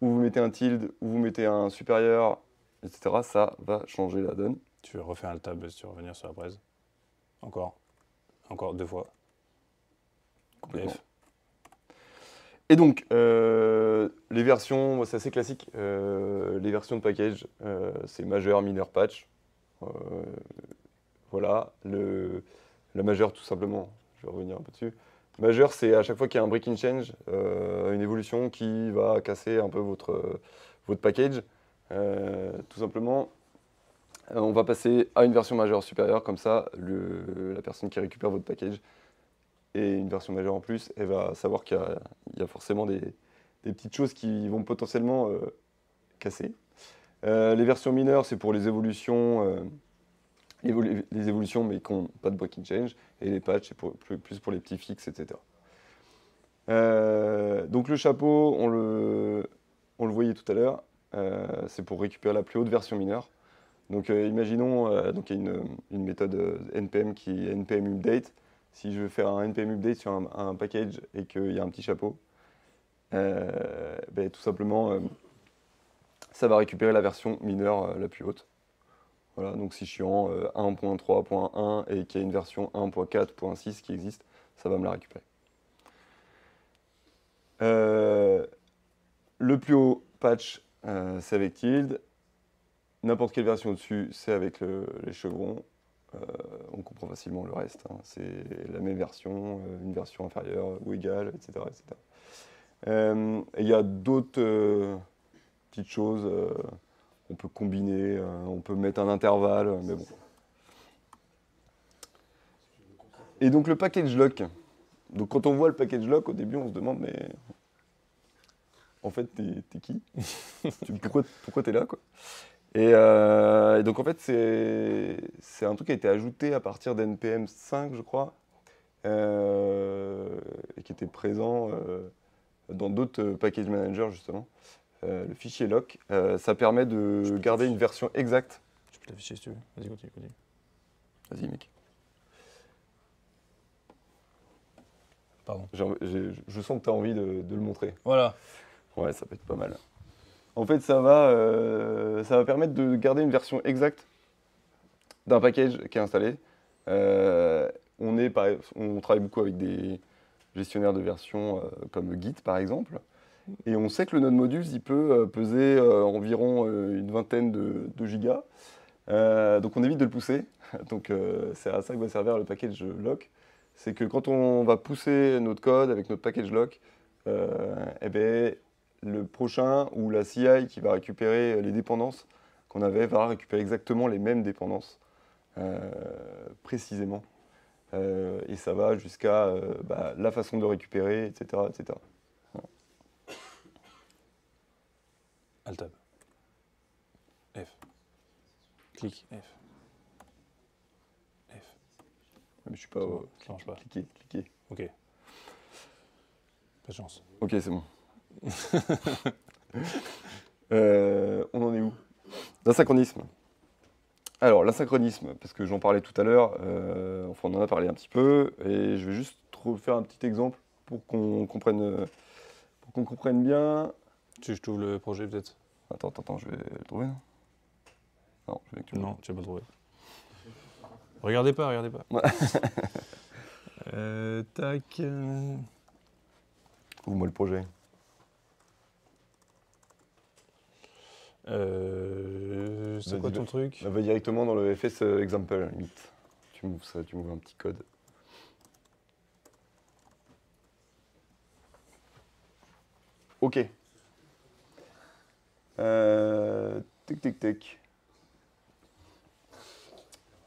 ou vous mettez un tilde, ou vous mettez un supérieur, etc., ça va changer la donne. Tu refais un tab si tu veux revenir sur la presse. Encore. Encore deux fois. Complètement. Et donc, euh, les versions, c'est assez classique. Euh, les versions de package, euh, c'est majeur, mineur, patch. voilà. Le, la majeure, tout simplement, je vais revenir un peu dessus. Majeure, c'est à chaque fois qu'il y a un breaking change, euh, une évolution qui va casser un peu votre, votre package. Euh, tout simplement, euh, on va passer à une version majeure supérieure, comme ça, la personne qui récupère votre package et une version majeure en plus, elle va savoir qu'il y, a forcément des, petites choses qui vont potentiellement casser. les versions mineures, c'est pour les évolutions les évolutions, mais qui n'ont pas de breaking change, et les patchs, c'est plus, pour les petits fixes, etc. Euh, donc le chapeau, on le, voyait tout à l'heure, euh, c'est pour récupérer la plus haute version mineure. Donc euh, imaginons, donc il y a une, méthode NPM qui est NPM update. Si je veux faire un NPM update sur un, package et qu'il y a un petit chapeau, ben, tout simplement, ça va récupérer la version mineure la plus haute. Voilà, donc si je suis en 1.3.1 euh, et qu'il y a une version 1.4.6 qui existe, ça va me la récupérer. Euh, le plus haut patch, euh, c'est avec tilde. N'importe quelle version au-dessus, c'est avec les chevrons. on comprend facilement le reste. Hein. C'est la même version, une version inférieure ou égale, etc. Il y a d'autres petites choses on peut combiner, euh, on peut mettre un intervalle, euh, mais bon. Et donc le package lock. Donc quand on voit le package lock, au début on se demande mais en fait t'es qui Pourquoi t'es là quoi et, euh, donc en fait c'est un truc qui a été ajouté à partir d'NPM 5 je crois et qui était présent dans d'autres package managers justement. Euh, le fichier lock. Euh, ça permet de garder une version exacte. Je peux t'afficher si tu veux. Vas-y, continue, continue. Vas-y, mec. Pardon. je sens que tu as envie de, le montrer. Voilà. Ouais, ça peut être pas mal. En fait, ça va, euh, ça va permettre de garder une version exacte d'un package qui est installé. on, est, on travaille beaucoup avec des gestionnaires de versions comme Git, par exemple. Et on sait que le node module il peut euh, peser euh, environ euh, une vingtaine de, gigas. donc on évite de le pousser. Donc c'est à ça que va servir le package lock. C'est que quand on va pousser notre code avec notre package lock, eh ben, le prochain ou la CI qui va récupérer les dépendances qu'on avait va récupérer exactement les mêmes dépendances précisément. et ça va jusqu'à bah, la façon de récupérer, etc. etc. alt F. Clique, F. F. Mais je suis pas. au... Cliquez, cliquez. Ok. Pas de chance. Ok, c'est bon. Euh, on en est où L'asynchronisme. Alors, l'asynchronisme, parce que j'en parlais tout à l'heure, euh, enfin on en a parlé un petit peu, et je vais juste faire un petit exemple pour qu'on comprenne, pour comprenne bien. Tu je trouve le projet peut-être Attends, attends, je vais le trouver. Non, je vais que tu non vas pas le trouver. Regardez pas, regardez pas. Euh, tac. Euh. Ouvre-moi le projet. Euh, c'est quoi ton truc Va directement dans le FS Example, limite. Tu m'ouvres ça, tu m'ouvres un petit code. Ok. Euh, tic, tic, tic.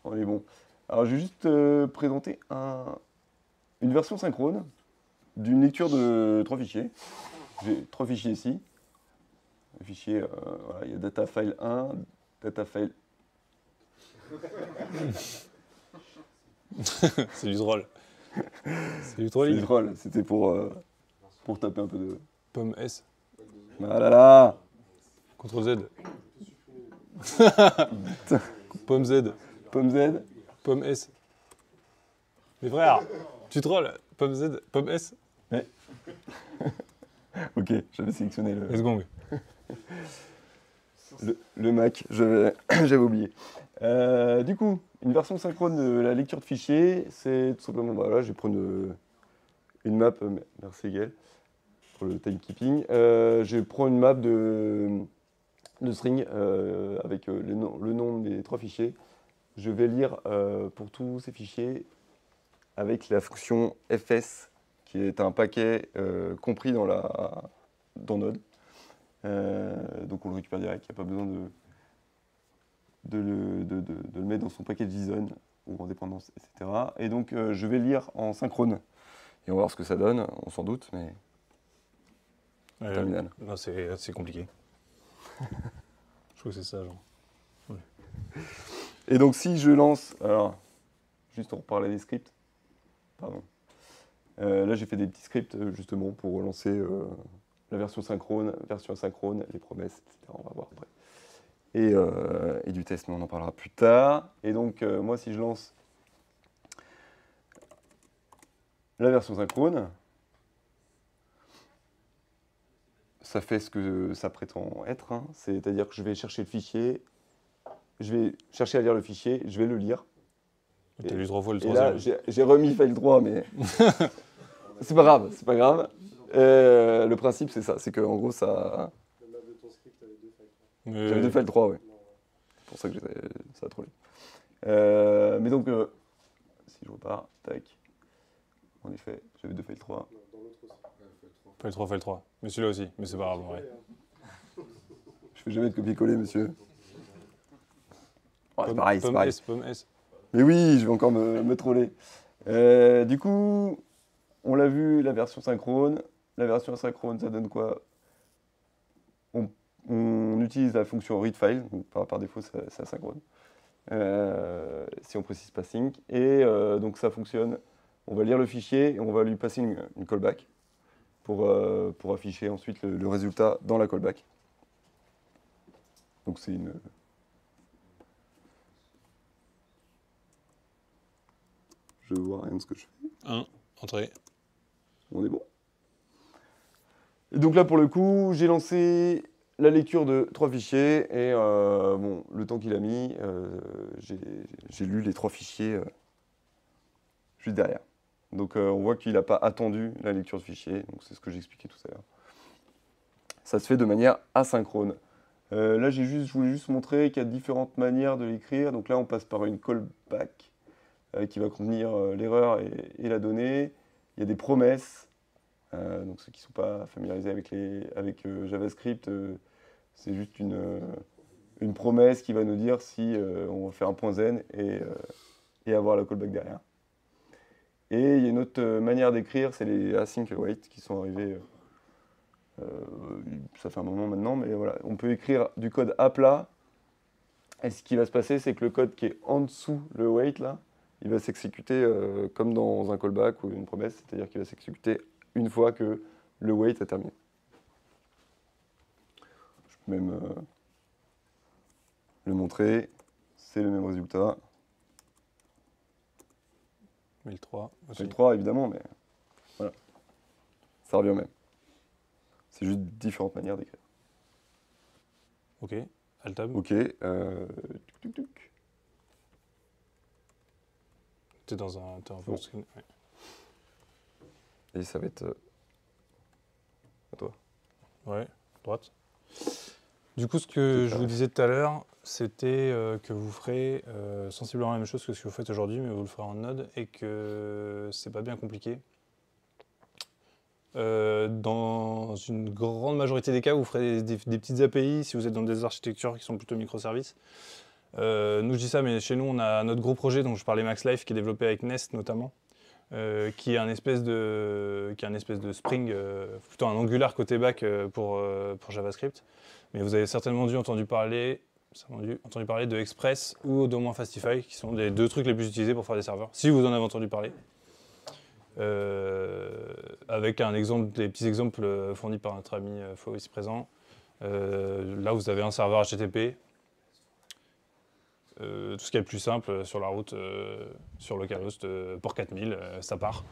On est bon. Alors, je vais juste euh, présenter un, une version synchrone d'une lecture de trois fichiers. J'ai trois fichiers ici. fichier, euh, il y a data file 1, data file. c'est du drôle. C'est du drôle. c'était pour, pour taper un peu de. Pomme S. Ah Ctrl Z. Pomme Z. Pomme Z. Pomme S. Mais frère, tu trolls. Pomme Z, pomme S. ok, j'avais sélectionné le. s Le, Mac, j'avais oublié. Euh, du coup, une version synchrone de la lecture de fichiers, c'est tout simplement. Voilà, bah, je vais prendre euh, une, map. Euh, merci Gaël pour le timekeeping. je prends une map de le string euh, avec euh, le nom, le, nom, des trois fichiers. Je vais lire euh, pour tous ces fichiers avec la fonction fs qui est un paquet compris dans, la, dans Node. donc on le récupère direct, il n'y a pas besoin de, de, le, de, le, mettre dans son paquet JSON ou en dépendance, etc. Et donc je vais lire en synchrone. Et on va voir ce que ça donne, on s'en doute, mais... Terminal. c'est compliqué je trouve que c'est ça, genre. Et donc, si je lance. Alors, juste pour parler des scripts. Pardon. Euh, là, j'ai fait des petits scripts euh, justement pour relancer euh, la version synchrone, version asynchrone, les promesses, etc. On va voir après. Et, et, du test, mais on en parlera plus tard. Et donc, moi, si je lance la version synchrone, ça fait ce que ça prétend être. Hein. C'est-à-dire que je vais chercher le fichier, je vais chercher à lire le fichier, je vais le lire. Et, j'ai remis fait le mais c'est pas grave, c'est pas grave. Euh, le principe, c'est ça, c'est que en gros, ça. Mais... J'avais deux fail 3, oui. C'est pour ça que ça a trollé. Euh, mais donc, euh, si je repars, tac. En effet, j'avais deux le 3. File 3, file 3. Mais celui-là aussi, mais c'est pas grave, ouais. Je fais jamais de copier-coller, monsieur. c'est pareil, c'est pareil. Mais oui, je vais encore me, troller. Euh, du coup, on l'a vu, la version synchrone. La version asynchrone, ça donne quoi on, utilise la fonction read file, par, défaut, c'est asynchrone. synchrone. Euh, si on précise pas sync. Et euh, donc ça fonctionne. On va lire le fichier et on va lui passer une callback. Euh, pour, afficher ensuite le, résultat dans la callback. Donc c'est une... Je vois rien de ce que je fais. 1, entrée. On est bon. Et donc là, pour le coup, j'ai lancé la lecture de trois fichiers et euh, bon, le temps qu'il a mis, euh, j'ai lu les trois fichiers juste derrière. Donc euh, on voit qu'il n'a pas attendu la lecture de fichier, donc c'est ce que j'expliquais tout à l'heure. Ça se fait de manière asynchrone. Euh, là, juste, je voulais juste montrer qu'il y a différentes manières de l'écrire. Donc là, on passe par une callback euh, qui va contenir l'erreur et, la donnée. Il y a des promesses. donc ceux qui ne sont pas familiarisés avec, les, avec JavaScript, c'est juste une, une promesse qui va nous dire si on va faire un point zen et, et avoir la callback derrière. Et il y a une autre euh, manière d'écrire, c'est les async wait qui sont arrivés, euh, euh, ça fait un moment maintenant, mais voilà, on peut écrire du code à plat. Et ce qui va se passer, c'est que le code qui est en dessous le wait, là, il va s'exécuter comme dans un callback ou une promesse, c'est-à-dire qu'il va s'exécuter une fois que le wait a terminé. Je peux même le montrer, c'est le même résultat. 1003 évidemment, mais voilà. Ça revient au même. C'est juste différentes manières d'écrire. Ok, Altab. Ok. Euh... T'es dans un, es en Et ça va être euh, à toi. Ouais, droite. Du coup, ce que je vous disais tout à l'heure, c'était euh, que vous ferez euh, sensiblement la même chose que ce que vous faites aujourd'hui, mais vous le ferez en Node et que c'est pas bien compliqué. Euh, dans une grande majorité des cas, vous ferez des, petites API si vous êtes dans des architectures qui sont plutôt microservices. nous, je dis ça, mais chez nous, on a notre gros projet dont je parlais, MaxLife, qui est développé avec Nest notamment, qui est un espèce de, qui un espèce de Spring, plutôt un Angular côté back pour, pour JavaScript. Mais vous avez certainement dû entendre parler entendu, entendu parler de Express ou d'au moins Fastify, qui sont les deux trucs les plus utilisés pour faire des serveurs, si vous en avez entendu parler. Euh, avec un exemple, des petits exemples euh, fournis par notre ami euh, Flo ici présent. là, vous avez un serveur HTTP. tout ce qui est le plus simple sur la route, sur localhost, port 4000, ça part.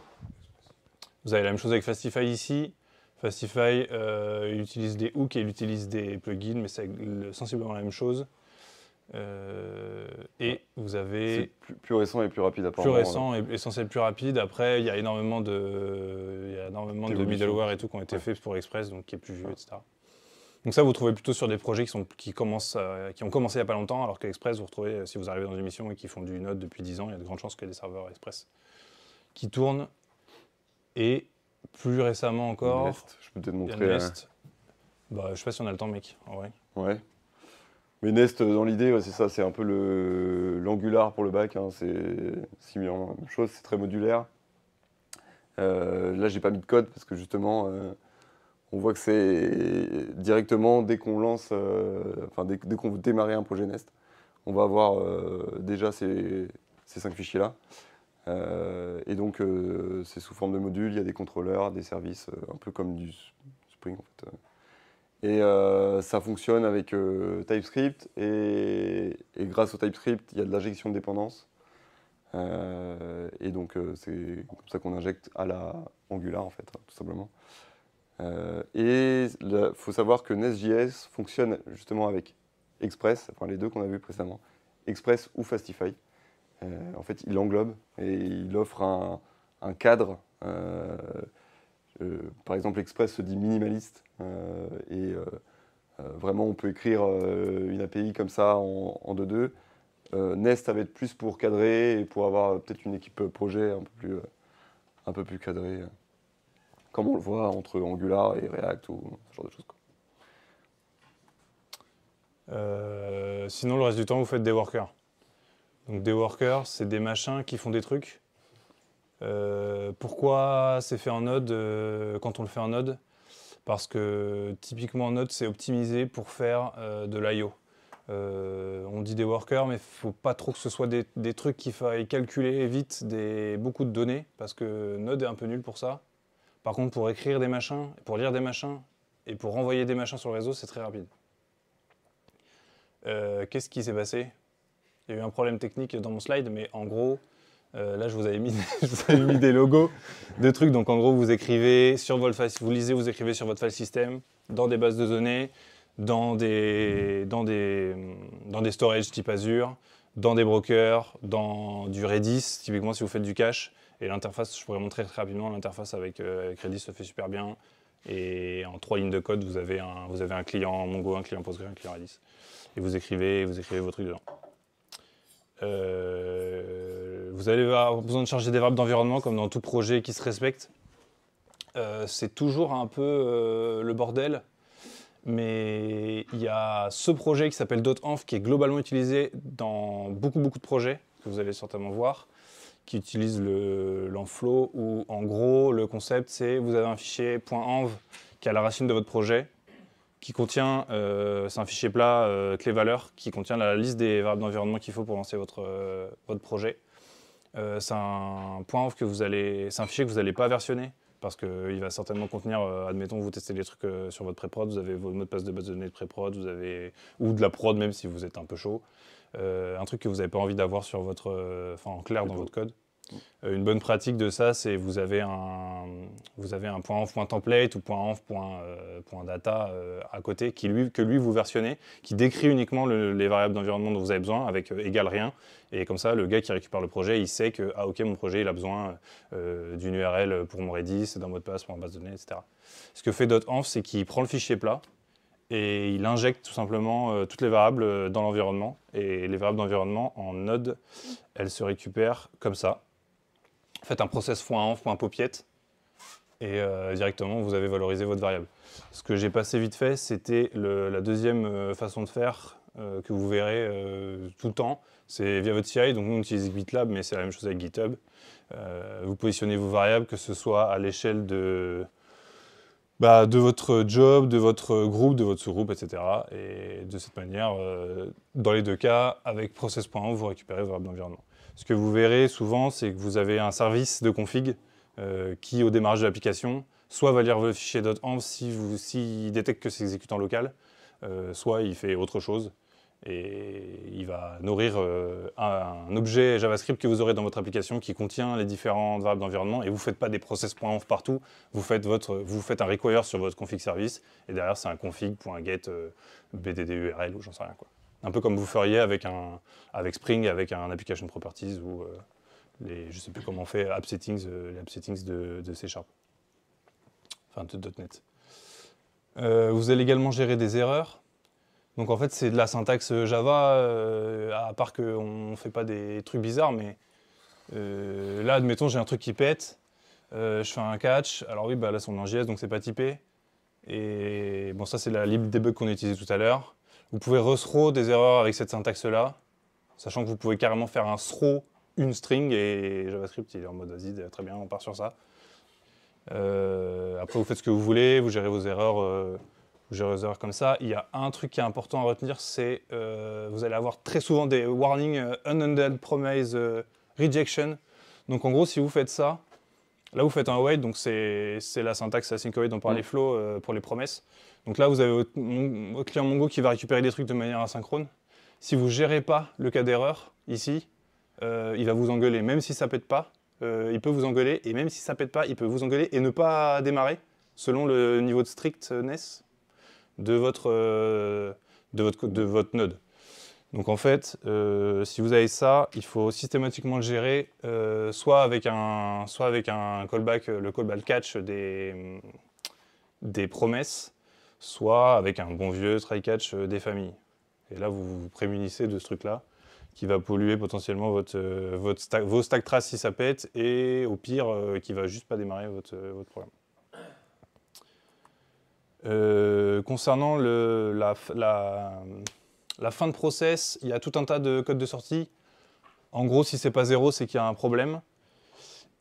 Vous avez la même chose avec Fastify ici. Fastify, euh, utilise des hooks et utilise des plugins, mais c'est sensiblement la même chose. Euh, et vous avez. Plus, récent et plus rapide, apparemment. Plus hein. récent et essentiel plus rapide. Après, il y a énormément de, de middleware et tout qui ont été faits pour Express, donc qui est plus vieux, etc. Donc ça, vous trouvez plutôt sur des projets qui, commencent, qui ont commencé il n'y a pas longtemps, alors qu'Express, vous retrouvez, si vous arrivez dans une mission et qui font du Node depuis 10 ans, il y a de grandes chances qu'il y ait des serveurs Express qui tournent. Et plus récemment encore. Nest, je peux peut montrer. Euh, Nest. Bah, je sais pas si on a le temps, mec, en vrai. Mais Nest, euh, dans l'idée, c'est ça, c'est un peu le, l'angular pour le bac. Hein. c'est similaire la même chose, c'est très modulaire. Là, euh, là, j'ai pas mis de code parce que justement, on voit que c'est directement dès qu'on lance, dès, qu'on veut démarrer un projet Nest, on va avoir déjà ces, ces cinq fichiers-là. Euh, et donc, euh, c'est sous forme de modules, il y a des contrôleurs, des services, euh, un peu comme du Spring en fait. Et ça fonctionne avec TypeScript. Et, grâce au TypeScript, il y a de l'injection de dépendance. et donc, c'est comme ça qu'on injecte à la Angular, en fait, hein, tout simplement. et il faut savoir que Nest.js fonctionne justement avec Express, enfin les deux qu'on a vus précédemment, Express ou Fastify. Euh, en fait, il englobe et il offre un, cadre. Euh, euh, par exemple, Express se dit minimaliste et vraiment on peut écrire une API comme ça en, deux-deux. Nest avait plus pour cadrer et pour avoir peut-être une équipe projet un peu plus, cadrée, comme on le voit entre Angular et React ou ce genre de choses. sinon, le reste du temps, vous faites des workers donc des workers, c'est des machins qui font des trucs. Euh, pourquoi c'est fait en Node euh, quand on le fait en Node Parce que typiquement Node, c'est optimisé pour faire euh, de l'IO. on dit des workers, mais il faut pas trop que ce soit des, trucs qu'il faille calculer vite, beaucoup de données, parce que Node est un peu nul pour ça. Par contre, pour écrire des machins, pour lire des machins, et pour renvoyer des machins sur le réseau, c'est très rapide. Qu'est-ce qui s'est passé il y a eu un problème technique dans mon slide, mais en gros, euh, là, je vous, avais mis, des logos des trucs. Donc, en gros, vous écrivez sur votre file, vous lisez, vous écrivez sur votre file system, dans des bases de données, dans des, dans des, dans des storage type Azure, dans des brokers, dans du Redis, typiquement si vous faites du cache. Et l'interface, je pourrais montrer très rapidement, l'interface euh, avec, Redis se fait super bien. Et en trois lignes de code, vous avez un, vous avez un client Mongo, un client Postgre, un client Redis. Et vous écrivez, vous écrivez vos trucs dedans. Euh, vous allez avoir besoin de charger des variables d'environnement comme dans tout projet qui se respecte. Euh, c'est toujours un peu euh, le bordel, mais il y a ce projet qui s'appelle DotEnv qui est globalement utilisé dans beaucoup beaucoup de projets que vous allez certainement voir, qui utilise l'enflow où en gros le concept c'est vous avez un fichier .env qui est à la racine de votre projet, qui contient, euh, c'est un fichier plat euh, clé valeurs qui contient la liste des variables d'environnement qu'il faut pour lancer votre, euh, votre projet. Euh, c'est un point que vous allez, c'est un fichier que vous n'allez pas versionner parce qu'il va certainement contenir, admettons, vous testez des trucs sur votre pré-prod, vous avez vos mot de passe de base de données de pré-prod, vous avez, ou de la prod même si vous êtes un peu chaud, un truc que vous n'avez pas envie d'avoir sur votre, enfin en clair dans votre code. Euh, une bonne pratique de ça, c'est vous avez un vous avez un point .template ou point euh, euh, à côté qui lui, que lui vous versionnez, qui décrit uniquement les variables d'environnement dont vous avez besoin avec égal rien. Et comme ça, le gars qui récupère le projet, il sait que ah ok mon projet il a besoin d'une URL pour mon Redis, d'un mot de passe pour ma base de données, etc. Ce que fait .env, c'est qu'il prend le fichier plat et il injecte tout simplement toutes les variables dans l'environnement. Et les variables d'environnement en node, elles se récupèrent comme ça. Faites un process et euh, directement vous avez valorisé votre variable. Ce que j'ai passé vite fait, c'était la deuxième euh, façon de faire euh, que vous verrez tout le temps, c'est via votre CI, donc nous on utilise GitLab, mais c'est la même chose avec GitHub. vous positionnez vos variables, que ce soit à l'échelle de, bah, votre job, de votre groupe, de votre sous-groupe, etc. Et de cette manière, dans les deux cas, avec process.env, vous récupérez votre d'environnement. Ce que vous verrez souvent, c'est que vous avez un service de config euh, qui, au démarrage de l'application, soit va lire le fichier .env si détecte que c'est exécutant local, euh, soit il fait autre chose et il va nourrir euh, un, objet JavaScript que vous aurez dans votre application qui contient les différentes variables d'environnement et vous ne faites pas des process.env partout, vous faites, votre, vous faites un require sur votre config service et derrière c'est un config.get bddurl ou j'en sais rien quoi un peu comme vous feriez avec, un, avec Spring, avec un Application Properties ou euh, les, je ne sais plus comment on fait, App Settings, euh, les Settings de, C Sharp, enfin de .NET. Euh, vous allez également gérer des erreurs. Donc en fait, c'est de la syntaxe Java, à part qu'on ne fait pas des trucs bizarres, mais là, admettons, j'ai un truc qui pète, je fais un catch, alors oui, bah, là, c'est en JS, donc c'est pas typé. Et bon, ça, c'est la lib debug qu'on a tout à l'heure. Vous pouvez re-throw des erreurs avec cette syntaxe-là, sachant que vous pouvez carrément faire un throw une string et JavaScript il est en mode vas très bien on part sur ça. Euh, après vous faites ce que vous voulez, vous gérez vos erreurs, euh, gérez vos erreurs comme ça. Il y a un truc qui est important à retenir, c'est euh, vous allez avoir très souvent des warnings euh, unended promise rejection. Donc en gros si vous faites ça, là vous faites un await donc c'est la syntaxe async await dont parlait mm. Flo pour les promesses. Donc là, vous avez votre, client Mongo qui va récupérer des trucs de manière asynchrone. Si vous ne gérez pas le cas d'erreur, ici, euh, il va vous engueuler. Même si ça ne pète pas, euh, il peut vous engueuler. Et même si ça pète pas, il peut vous engueuler et ne pas démarrer, selon le niveau de strictness de votre, euh, node. Donc en fait, si vous avez ça, il faut systématiquement le gérer, soit avec un, soit avec un callback, le callback catch des promesses, soit avec un bon vieux try-catch euh, des familles. Et là, vous vous prémunissez de ce truc-là qui va polluer potentiellement euh, vos stack traces si ça pète et au pire, euh, qui va juste pas démarrer votre, programme. concernant la, la, fin de process, il y a tout un tas de codes de sortie. En gros, si c'est pas zéro, c'est qu'il y a un problème.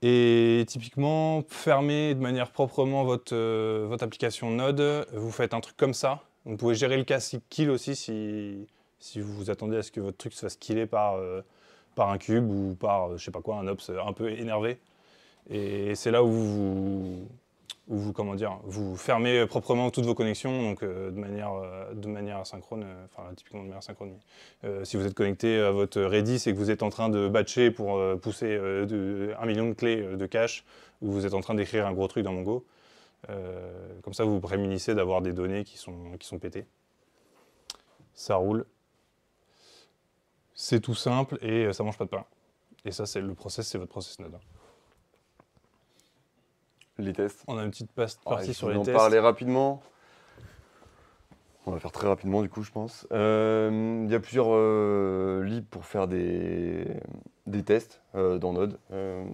Et typiquement, fermer de manière proprement euh, votre, application Node, vous faites un truc comme ça. Vous pouvez gérer le cas kill aussi si, si vous vous attendez à ce que votre truc se fasse killer par, euh, par un cube ou par, euh, je sais pas quoi, un ops un peu énervé. Et c'est là où vous, où vous, comment dire, vous fermez euh, proprement toutes vos connexions, donc euh, de, manière, euh, de manière asynchrone, enfin typiquement de manière synchrone. si vous êtes connecté à votre Redis et que vous êtes en train de batcher pour pousser un million de clés de cache, ou vous êtes en train d'écrire un gros truc dans Mongo, comme ça vous vous prémunissez d'avoir des données qui sont, qui sont pétées. Ça roule. C'est tout simple et ça mange pas de pain. Et ça, c'est le process, c'est votre process Node. Hein tests. On a une petite ah, partie sur les tests. On en parler rapidement. On va faire très rapidement, du coup, je pense. Euh, il y a plusieurs euh, libres pour faire des, des tests euh, dans Node. Euh,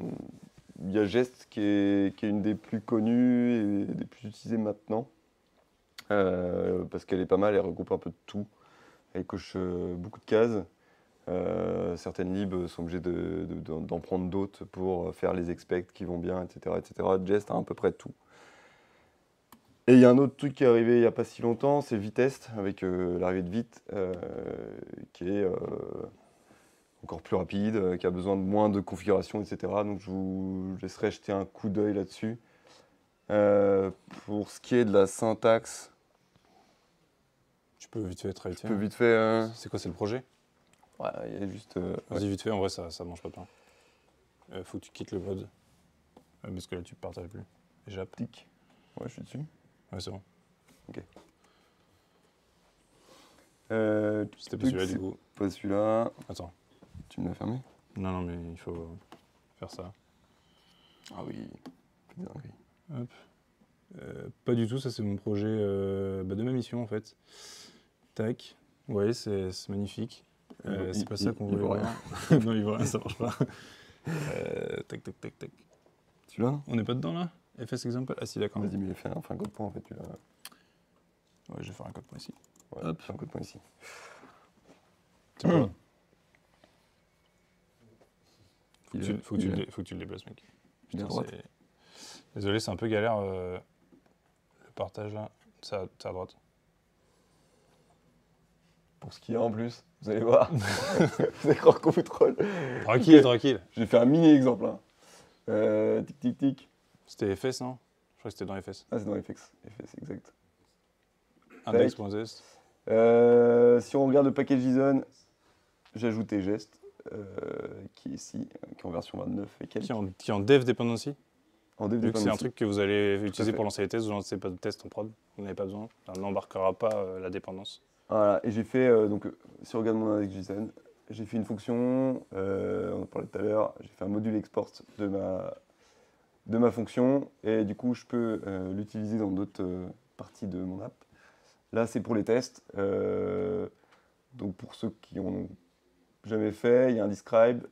il y a Jest qui est, qui est, une des plus connues et des plus utilisées maintenant. parce qu'elle est pas mal, elle regroupe un peu de tout. Elle coche beaucoup de cases. Euh, certaines libs sont obligées d'en prendre d'autres pour faire les expects qui vont bien, etc. etc. Jest a à peu près tout. Et il y a un autre truc qui est arrivé il n'y a pas si longtemps, c'est Vitest, avec euh, l'arrivée de Vite, euh, qui est encore plus rapide, qui a besoin de moins de configuration, etc. Donc je vous laisserai jeter un coup d'œil là-dessus. pour ce qui est de la syntaxe, tu peux vite fait être Tu peux hein. vite C'est quoi, c'est le projet Ouais, il y a juste. Euh, Vas-y, vite fait, en vrai, ça, ça mange pas de euh, faut que tu quittes le mode euh, parce que là, tu partages plus. j'applique Tic. Ouais, je suis dessus. Ouais, c'est bon. Ok. C'était pas celui-là, du coup. Pas celui-là. Attends. Tu me l'as fermé Non, non, mais il faut faire ça. Ah oui. Hop. pas du tout, ça c'est mon projet bah, de ma mission en fait. Tac, vous c'est magnifique. Euh, c'est pas ça qu'on voulait voir. non, rien, ça marche pas. Euh, tac, tac, tac, tac. Tu l'as On n'est pas dedans là FS Example Ah si, d'accord. Vas-y, mais fais un, un code point en fait. Tu l'as. Ouais, je vais faire un code point ici. Hop. Fais un code point ici. Faut, que tu, le, faut que tu le déplaces, mec. Désolé, c'est un peu galère euh, le partage là. C'est à droite ce qu'il y a en plus. Vous allez voir. vous allez croire qu'on vous troll. Tranquille, tranquille. J'ai fait un mini exemple. Hein. Euh, tic tic tic. C'était FS, non Je crois que c'était dans FS. Ah, c'est dans FX. FS, exact. Index.js. Euh, si on regarde le package JSON, j'ajoute ajouté gestes, euh, qui est ici, qui est en version 29 et quelques. Qui en, qui en dev dependency en dev c'est un truc que vous allez utiliser pour lancer les tests, vous ne lancez pas de test en prod, vous n'avez pas besoin. On n'embarquera pas euh, la dépendance. Voilà, et j'ai fait, euh, donc, si on regarde mon index JSON, j'ai fait une fonction, euh, on en parlait tout à l'heure, j'ai fait un module export de ma, de ma fonction, et du coup, je peux euh, l'utiliser dans d'autres parties de mon app. Là, c'est pour les tests. donc, pour ceux qui n'ont jamais fait, il y a un describe,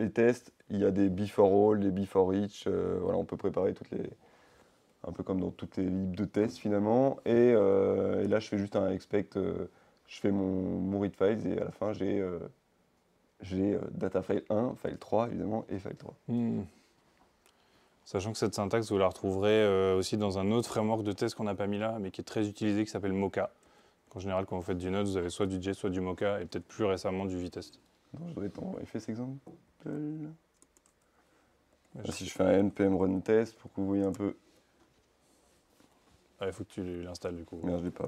les tests, il y a des before all, des before each, voilà, on peut préparer toutes les, un peu comme dans toutes les libres de test finalement. Euh, et, là, je fais juste un expect, euh, je fais mon, read files et à la fin, j'ai euh, j'ai data file 1, file 3 évidemment et file 3. Hmm. Sachant que cette syntaxe, vous la retrouverez aussi dans un autre framework de test qu'on n'a pas mis là, mais qui est très utilisé, qui s'appelle Mocha. En général, quand vous faites du Node, vous avez soit du JET, soit du Mocha, et peut-être plus récemment du Vitest. Non, je dois être en FS exemple. Ah, si je fais un npm run test pour que vous voyez un peu ah, il faut que tu l'installes du coup. je pas.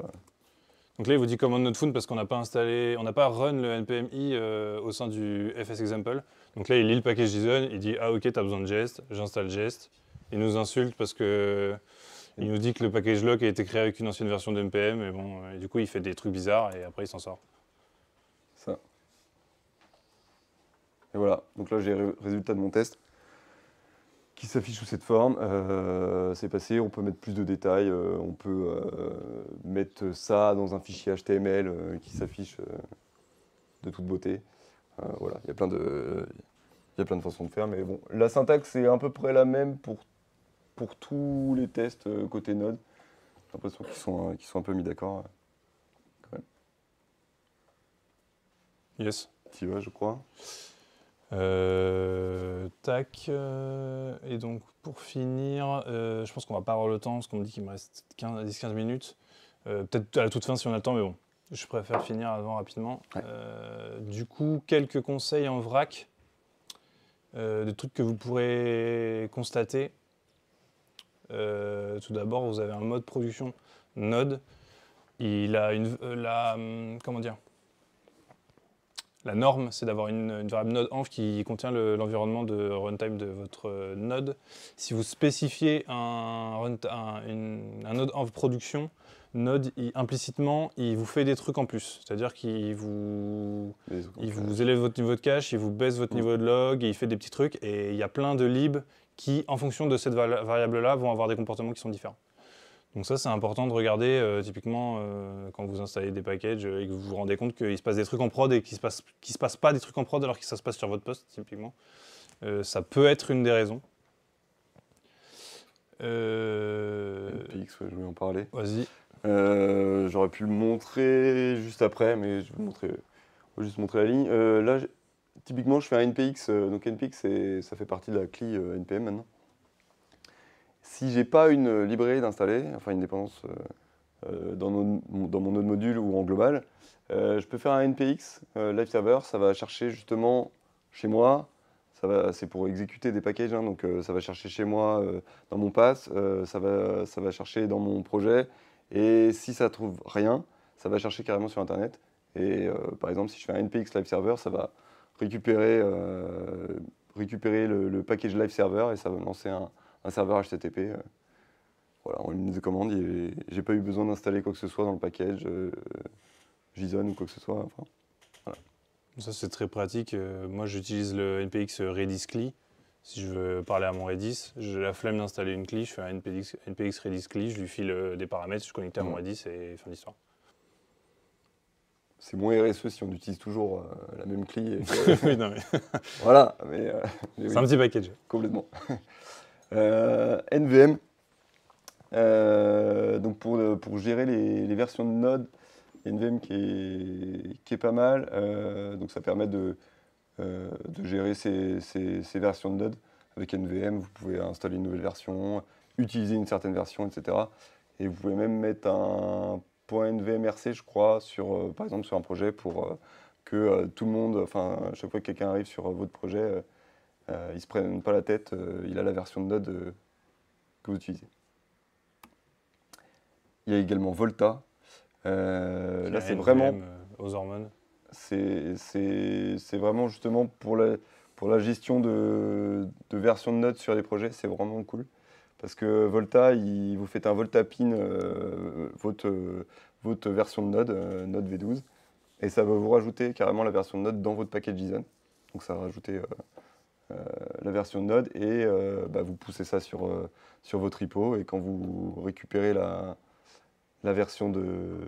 Donc là, il vous dit command not found parce qu'on n'a pas installé, on n'a pas run le npmi euh, au sein du fs example. Donc là, il lit le package JSON, il dit ah ok, t'as besoin de jest, j'installe jest. Il nous insulte parce que il nous dit que le package lock a été créé avec une ancienne version de npm et bon, du coup, il fait des trucs bizarres et après, il s'en sort. Ça. Et voilà. Donc là, j'ai le résultat de mon test s'affiche sous cette forme. Euh, c'est passé, on peut mettre plus de détails, euh, on peut euh, mettre ça dans un fichier HTML qui s'affiche de toute beauté. voilà, il y a plein de... Il plein de façons de faire, mais bon, la syntaxe est à peu près la même pour, pour tous les tests côté Node. J'ai l'impression qu'ils sont, sont un peu mis d'accord. Yes. Tu vas, je crois. Euh, tac. Euh, et donc pour finir, euh, je pense qu'on va pas avoir le temps parce qu'on me dit qu'il me reste 10-15 minutes. Peut-être à la toute fin si on a le temps, mais bon, je préfère finir avant rapidement. du coup, quelques conseils en vrac, des trucs que vous pourrez constater. tout d'abord, vous avez un mode production Node. Il a une, la, hum, comment dire, la norme, c'est d'avoir une, variable node env qui contient l'environnement de runtime de votre node. Si vous spécifiez un, node env production, Node, implicitement, il vous fait des trucs en plus. C'est-à-dire qu'il vous, vous élève votre niveau de cache, il vous baisse votre mm. niveau de log, il fait des petits trucs. Et il y a plein de libs qui, en fonction de cette variable-là, vont avoir des comportements qui sont différents. Donc ça, c'est important de regarder euh, typiquement euh, quand vous installez des packages euh, et que vous vous rendez compte qu'il se passe des trucs en prod et qu'il se, passe, pas des trucs en prod alors que ça se passe sur votre poste, typiquement. ça peut être une des raisons. NPX, je voulais en parler. Vas-y. J'aurais pu le montrer juste après, mais je vais montrer, juste montrer la ligne. là, typiquement, je fais un NPX. donc NPX, ça fait partie de la clé NPM maintenant. Si j'ai pas une euh, librairie d'installer, enfin une dépendance euh, euh, dans, dans, mon autre module ou en global, je peux faire un NPX Live Server. Ça va chercher justement chez moi. C'est pour exécuter des packages, hein, donc ça va chercher chez moi dans mon pass, ça, va, ça va chercher dans mon projet, et si ça trouve rien, ça va chercher carrément sur Internet. Et par exemple, si je fais un NPX Live Server, ça va récupérer, récupérer le, package Live Server et ça va me lancer un, un serveur HTTP. Euh, voilà, en ligne de commande, j'ai pas eu besoin d'installer quoi que ce soit dans le package, euh, JSON ou quoi que ce soit. Enfin, Ça, c'est très pratique. Euh, moi, j'utilise le NPX Redis CLI. Si je veux parler à mon Redis, j'ai la flemme d'installer une CLI, je fais un NPX, Redis CLI, je lui file des paramètres, je connecte à mon Redis et fin d'histoire c'est moins RSE si on utilise toujours la même cli voilà, mais... c'est un petit package. Complètement. Euh, NVM. Euh, donc pour, euh, gérer les, versions de Node, NVM qui est, pas mal. donc ça permet de, gérer ces, versions de Node. Avec NVM, vous pouvez installer une nouvelle version, utiliser une certaine version, etc. Et vous pouvez même mettre un point NVMRC, je crois, sur, par exemple sur un projet pour que tout le monde, enfin, chaque fois que quelqu'un arrive sur votre projet, euh, il ne se prenne pas la tête, euh, il a la version de Node euh, que vous utilisez. Il y a également Volta. là, c'est vraiment. Aux hormones. C'est vraiment justement pour la, pour la gestion de, de versions de Node sur les projets, c'est vraiment cool. Parce que Volta, il, vous fait un Volta pin, votre, votre version de Node, Node V12, et ça va vous rajouter carrément la version de Node dans votre package JSON. Donc ça va rajouter euh, la version de Node et euh, bah, vous poussez ça sur, euh, sur votre repo et quand vous récupérez la, la version de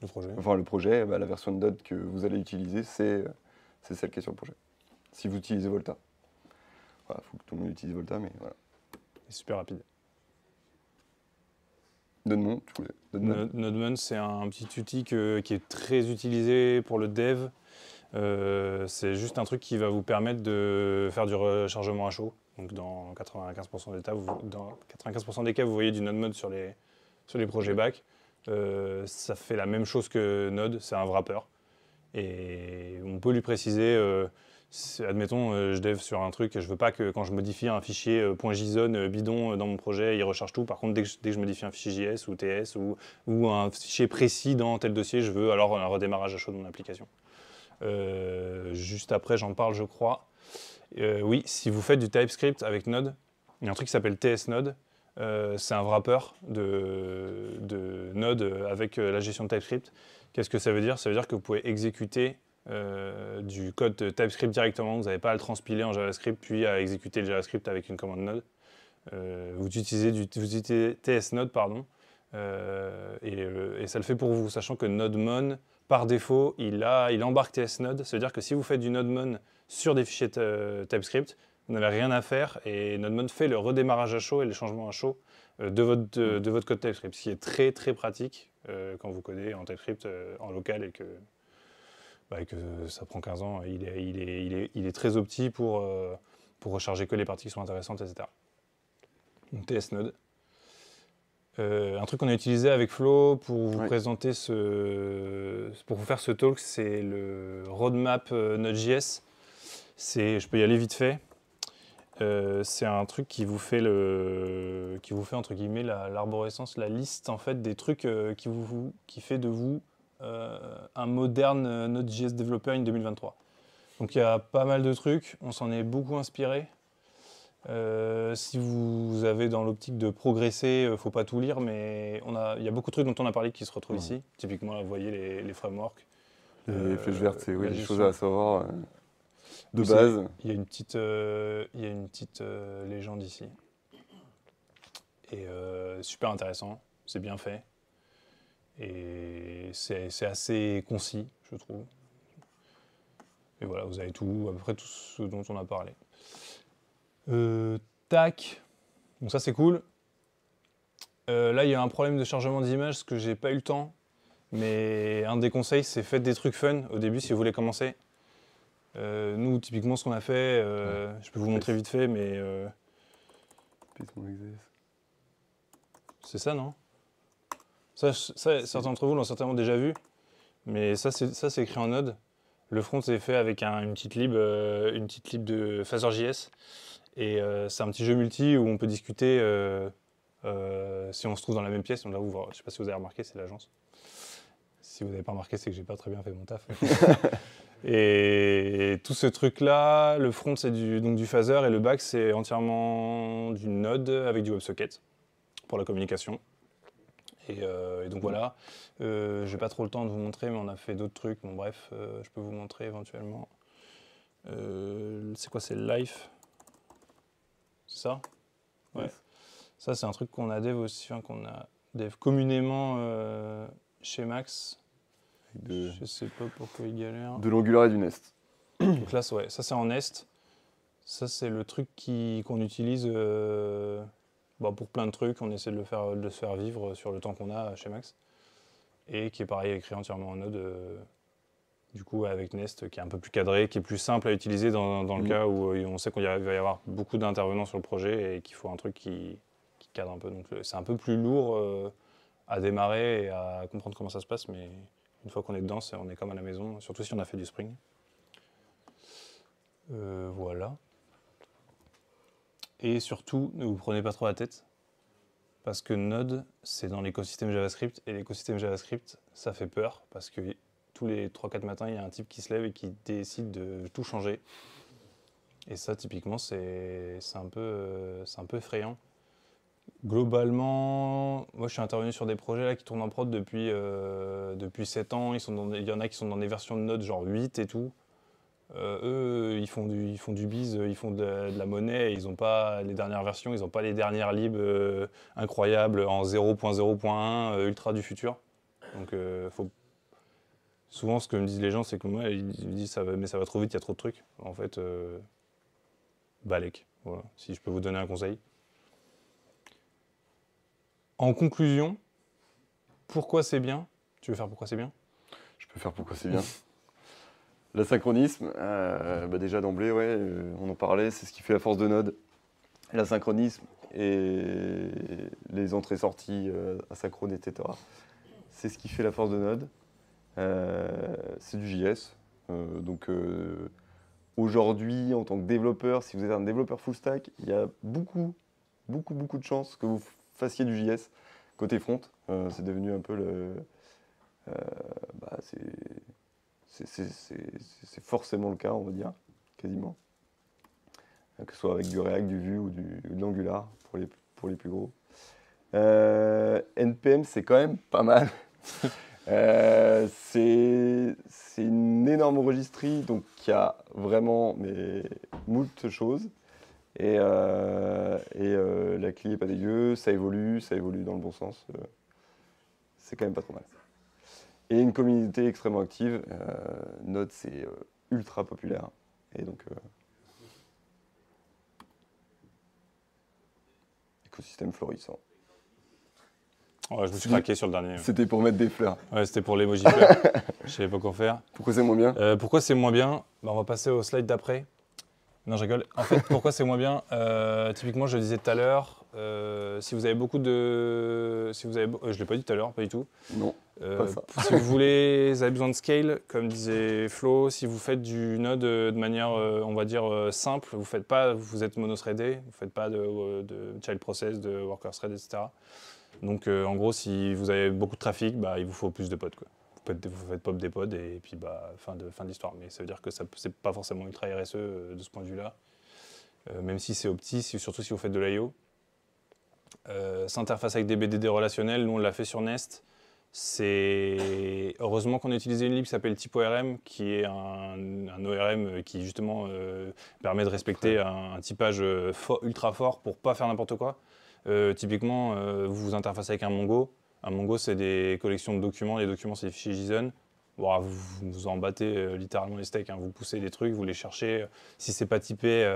le projet, enfin, le projet bah, la version de Node que vous allez utiliser, c'est celle qui est sur le projet. Si vous utilisez Volta. Voilà, faut que tout le monde utilise Volta, mais voilà. C'est super rapide. Nodemon, tu voulais. Nodemon, c'est un petit outil qui est très utilisé pour le dev. Euh, c'est juste un truc qui va vous permettre de faire du rechargement à chaud. Donc dans 95% des, cas, vous, voyez du node mode sur les, sur les projets BAC. Euh, ça fait la même chose que Node, c'est un wrapper. Et on peut lui préciser, euh, admettons, je dev sur un truc, je ne veux pas que quand je modifie un fichier .json bidon dans mon projet, il recharge tout. Par contre, dès que, je, modifie un fichier JS ou TS ou, un fichier précis dans tel dossier, je veux alors un redémarrage à chaud de mon application. Euh, juste après, j'en parle, je crois. Euh, oui, si vous faites du TypeScript avec Node, il y a un truc qui s'appelle tsnode. Node. Euh, c'est un wrapper de, Node avec la gestion de TypeScript. Qu'est-ce que ça veut dire Ça veut dire que vous pouvez exécuter du code TypeScript directement, vous n'avez pas à le transpiler en JavaScript puis à exécuter le JavaScript avec une commande Node. vous, utilisez du, pardon, et, et, ça le fait pour vous, sachant que NodeMon par défaut, il, a, il embarque TSNode. C'est-à-dire que si vous faites du NodeMon sur des fichiers euh, TypeScript, vous n'avez rien à faire et NodeMon fait le redémarrage à chaud et les changements à chaud euh, de votre, code TypeScript, ce qui est très très pratique euh, quand vous codez en TypeScript en local et que, bah, ça prend 15 ans. Il est, il est, très opti pour, recharger que les parties qui sont intéressantes, etc. TSNode. Euh, un truc qu'on a utilisé avec Flo pour vous présenter pour vous faire ce talk, c'est le roadmap euh, Node.js. je peux y aller vite fait. Euh, c'est un truc qui vous fait qui vous fait entre guillemets l'arborescence, la, liste en fait des trucs qui vous, qui fait de vous un moderne Node.js développeur en 2023. Donc il y a pas mal de trucs. On s'en est beaucoup inspiré. Euh, si vous avez dans l'optique de progresser, ne euh, faut pas tout lire, mais il y a beaucoup de trucs dont on a parlé qui se retrouvent ici. Typiquement, vous voyez les, frameworks. Les, euh, flèches vertes, c'est oui, les choses à savoir de base. Il y a une petite, y a une petite légende ici. Et super intéressant, c'est bien fait. Et c'est assez concis, je trouve. Et voilà, vous avez tout, à peu près tout ce dont on a parlé. Euh, tac. Donc ça c'est cool. Euh, là il y a un problème de chargement d'image parce que j'ai pas eu le temps. Mais un des conseils c'est faites des trucs fun au début si vous voulez commencer. Euh, nous typiquement ce qu'on a fait, je peux vous montrer vite fait mais... C'est ça non certains d'entre vous l'ont certainement déjà vu. Mais ça c'est écrit en node. Le front c'est fait avec une petite lib, une petite lib de Phaser.js. Et euh, c'est un petit jeu multi où on peut discuter euh, euh, si on se trouve dans la même pièce, on la Je ne sais pas si vous avez remarqué, c'est l'agence. Si vous n'avez pas remarqué, c'est que j'ai pas très bien fait mon taf. et, tout ce truc-là, le front c'est du, donc du phaser et le back c'est entièrement du node avec du WebSocket pour la communication. Et, donc voilà, Je n'ai pas trop le temps de vous montrer, mais on a fait d'autres trucs. Bon bref, je peux vous montrer éventuellement. c'est quoi, c'est le Life ça ouais. Ça, c'est un truc qu'on a dev aussi, qu'on a dev communément euh, chez Max. De... Je sais pas pourquoi il galère. De l'angular et du nest. Donc là, ouais, ça c'est en est Ça c'est le truc qu'on utilise euh, bah, pour plein de trucs. On essaie de le faire, de se faire vivre sur le temps qu'on a chez Max. Et qui est pareil écrit entièrement en node. Euh, du coup avec Nest qui est un peu plus cadré, qui est plus simple à utiliser dans, le mm. cas où euh, on sait qu'il va y avoir beaucoup d'intervenants sur le projet et qu'il faut un truc qui, qui, cadre un peu. Donc c'est un peu plus lourd euh, à démarrer et à comprendre comment ça se passe, mais une fois qu'on est dedans, on est comme à la maison, surtout si on a fait du Spring. Euh, voilà. Et surtout, ne vous prenez pas trop la tête, parce que Node, c'est dans l'écosystème JavaScript, et l'écosystème JavaScript, ça fait peur, parce que tous les 3-4 matins, il y a un type qui se lève et qui décide de tout changer. Et ça, typiquement, c'est un, peu, euh, un peu effrayant. Globalement, moi je suis intervenu sur des projets là, qui tournent en prod depuis, euh, depuis 7 ans. Ils sont il y en a qui sont dans des versions de notes genre 8 et tout. Euh, eux, ils font, du, ils du bise, ils font de, la monnaie, ils n'ont pas les dernières versions, ils n'ont pas les dernières libres incroyables en 0.0.1, ultra du futur. Donc faut souvent, ce que me disent les gens, c'est que moi, ils me disent ça mais ça va trop vite, il y a trop de trucs. En fait, euh, Voilà, si je peux vous donner un conseil. En conclusion, pourquoi c'est bien Tu veux faire pourquoi c'est bien Je peux faire pourquoi c'est bien. L'asynchronisme, euh, bah, déjà d'emblée, ouais, euh, on en parlait, c'est ce qui fait la force de Node. L'asynchronisme et les entrées-sorties euh, asynchrones, etc. C'est ce qui fait la force de Node. Euh, c'est du JS. Euh, donc euh, aujourd'hui, en tant que développeur, si vous êtes un développeur full stack, il y a beaucoup, beaucoup, beaucoup de chances que vous fassiez du JS côté front. c'est devenu un peu le. Bah, c'est forcément le cas, on va dire, quasiment que ce soit avec du React, du Vue ou, du, de l'Angular pour les, pour les plus gros. NPM, c'est quand même pas mal. Euh, c'est une énorme registrie, donc il y a vraiment mais, moult choses. Et, euh, euh, la clé n'est pas dégueu, ça évolue, ça évolue dans le bon sens. c'est quand même pas trop mal. Et une communauté extrêmement active. Note, c'est ultra populaire. Et donc. écosystème florissant je me suis craqué sur le dernier. C'était pour mettre des fleurs. Ouais, c'était pour l'emoji fleurs. je savais pas quoi faire. Pourquoi c'est moins bien euh, Pourquoi c'est moins bien bah, On va passer au slide d'après. Non, je rigole. En fait, pourquoi c'est moins bien euh, Typiquement, je le disais tout à l'heure, euh, si vous avez beaucoup de... Si vous avez... je l'ai pas dit tout à l'heure, pas du tout. Non, pas si vous voulez, vous avez besoin de scale, comme disait Flo, si vous faites du node de manière, on va dire, simple, vous faites pas, vous êtes monothreadé, vous faites pas de, de child process, de worker thread, etc. Donc euh, en gros, si vous avez beaucoup de trafic, bah, il vous faut plus de pods. Quoi. Vous, faites, pop des pods et, puis bah, fin de, fin l'histoire. Mais ça veut dire que ce n'est pas forcément ultra RSE euh, de ce point de vue-là. Euh, même si c'est opti, surtout si vous faites de l'IO. S'interface avec des BDD relationnels, nous on l'a fait sur Nest. C'est heureusement qu'on a utilisé une lib qui s'appelle type qui est un, ORM qui justement permet de respecter un, typage ultra fort pour pas faire n'importe quoi. Euh, typiquement, euh, vous vous interfacez avec un Mongo. Un Mongo, c'est des collections de documents. Les documents, c'est des fichiers JSON. Ah, vous, vous en battez euh, littéralement les steaks. Hein. Vous poussez des trucs, vous les cherchez. Si c'est pas typé,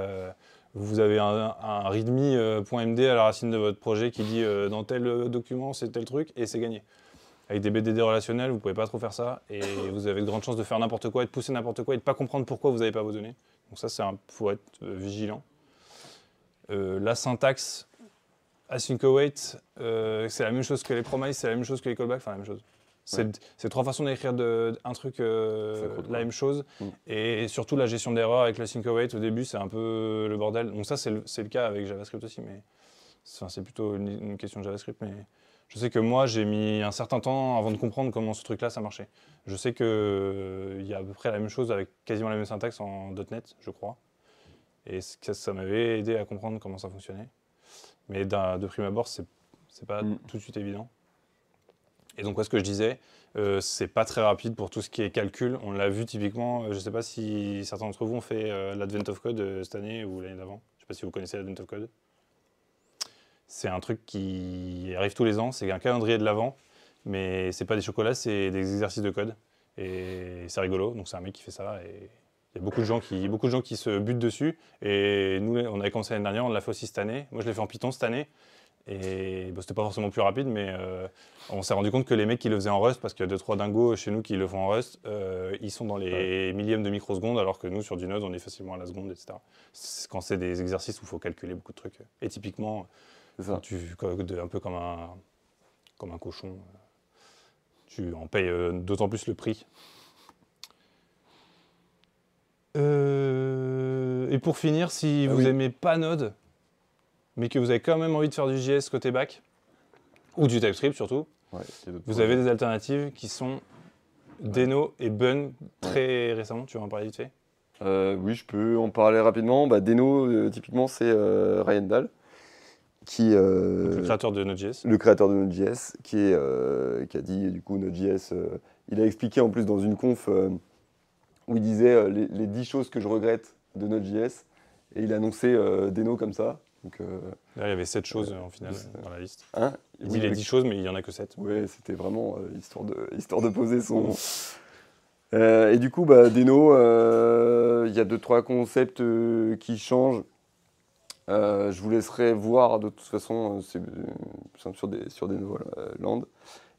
vous avez un, un readme.md à la racine de votre projet qui dit dans tel document, c'est tel truc, et c'est gagné. Avec des BDD relationnels, vous pouvez pas trop faire ça. Et vous avez de grandes chances de faire n'importe quoi, de pousser n'importe quoi, et de pas comprendre pourquoi vous n'avez pas vos données. Donc ça, il faut être vigilant. la syntaxe, Async Await, euh, c'est la même chose que les promises, c'est la même chose que les callbacks, enfin la même chose. C'est trois façons d'écrire un truc, euh, la même chose. Mm. Et, surtout la gestion d'erreur avec lasync await au début, c'est un peu le bordel. Donc ça, c'est le, cas avec JavaScript aussi, mais c'est plutôt une, question de JavaScript. Mais je sais que moi, j'ai mis un certain temps avant de comprendre comment ce truc-là, ça marchait. Je sais qu'il y a à peu près la même chose avec quasiment la même syntaxe en .NET, je crois. Et ça m'avait aidé à comprendre comment ça fonctionnait. Mais de prime abord, c'est pas mm. tout de suite évident. Et donc, ce que je disais, euh, c'est pas très rapide pour tout ce qui est calcul. On l'a vu typiquement, euh, je sais pas si certains d'entre vous ont fait euh, l'Advent of Code euh, cette année ou l'année d'avant. Je sais pas si vous connaissez l'Advent of Code. C'est un truc qui arrive tous les ans, c'est un calendrier de l'avant, mais c'est pas des chocolats, c'est des exercices de code. Et c'est rigolo, donc c'est un mec qui fait ça et il y a beaucoup de gens qui, beaucoup de gens qui se butent dessus. Et nous, on avait commencé l'année dernière, on l'a fait aussi cette année. Moi, je l'ai fait en Python cette année. Et ce c'était pas forcément plus rapide, mais euh, on s'est rendu compte que les mecs qui le faisaient en Rust, parce qu'il y a 2-3 dingos chez nous qui le font en Rust, euh, ils sont dans les millièmes de microsecondes, alors que nous sur du Node, on est facilement à la seconde, etc. Quand c'est des exercices où il faut calculer beaucoup de trucs. Et typiquement, ça. tu un peu comme un cochon, euh, tu en payes d'autant plus le prix. et pour finir, si ah vous n'aimez pas Node, mais que vous avez quand même envie de faire du JS côté back, ou du TypeScript surtout, vous avez des alternatives qui sont Deno et Bun très récemment. Tu vas en parler vite fait euh, Oui, je peux en parler rapidement. Bah, Deno, euh, typiquement, c'est euh, Ryan Dahl. Qui, le créateur de Node.js. Le créateur de Node.js, qui, a dit, du coup, Node.js, il a expliqué en plus dans une conf où il disait les 10 choses que je regrette de Node.js. Et il annonçait euh, des noms comme ça. Donc, euh, il y avait 7 choses euh, en finale dans la liste. Hein, il oui, dit 10 choses, mais il n'y en a que 7. Oui, c'était vraiment histoire, de, de poser son. et du coup, bah, Deno, il y a deux, trois concepts qui changent. je vous laisserai voir, de toute façon, c'est sur des, sur des land.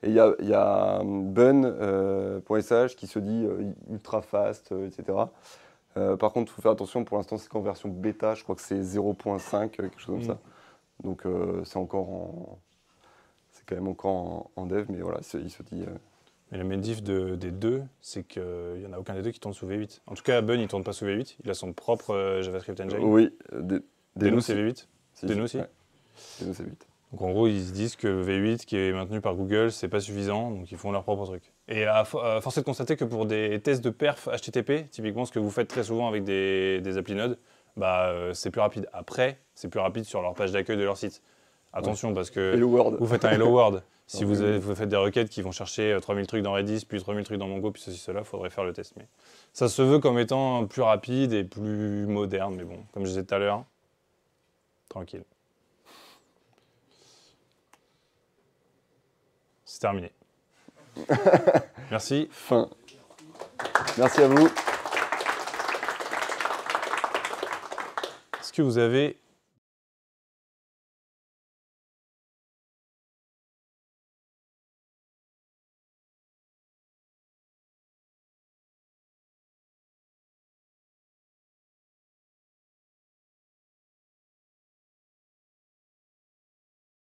Et il y a, y a bun.sh qui se dit ultra fast, etc. Euh, par contre, il faut faire attention, pour l'instant c'est qu'en version bêta, je crois que c'est 0.5, euh, quelque chose comme mm. ça. Donc euh, c'est encore en... C'est quand même encore en, dev, mais voilà, il se dit... Mais le médif de, des deux, c'est qu'il n'y en a aucun des deux qui tourne sous V8. En tout cas, Bun, il ne tourne pas sous V8, il a son propre JavaScript engine. Oui, des, nous c'est V8. nous aussi. nous c'est V8. Donc en gros, ils se disent que V8 qui est maintenu par Google, c'est pas suffisant, donc ils font leur propre truc. Et à, force est de constater que pour des tests de perf HTTP, typiquement ce que vous faites très souvent avec des, des applis Node, bah, euh, c'est plus rapide. Après, c'est plus rapide sur leur page d'accueil de leur site. Attention parce que vous faites un hello world. si vous, faites des requêtes qui vont chercher 3000 euh, trucs dans Redis, puis 3000 trucs dans Mongo, puis ceci, cela, faudrait faire le test. Mais ça se veut comme étant plus rapide et plus moderne. Mais bon, comme je disais tout à l'heure, tranquille. C'est terminé. Merci. Fin. Merci à vous. Est-ce que vous avez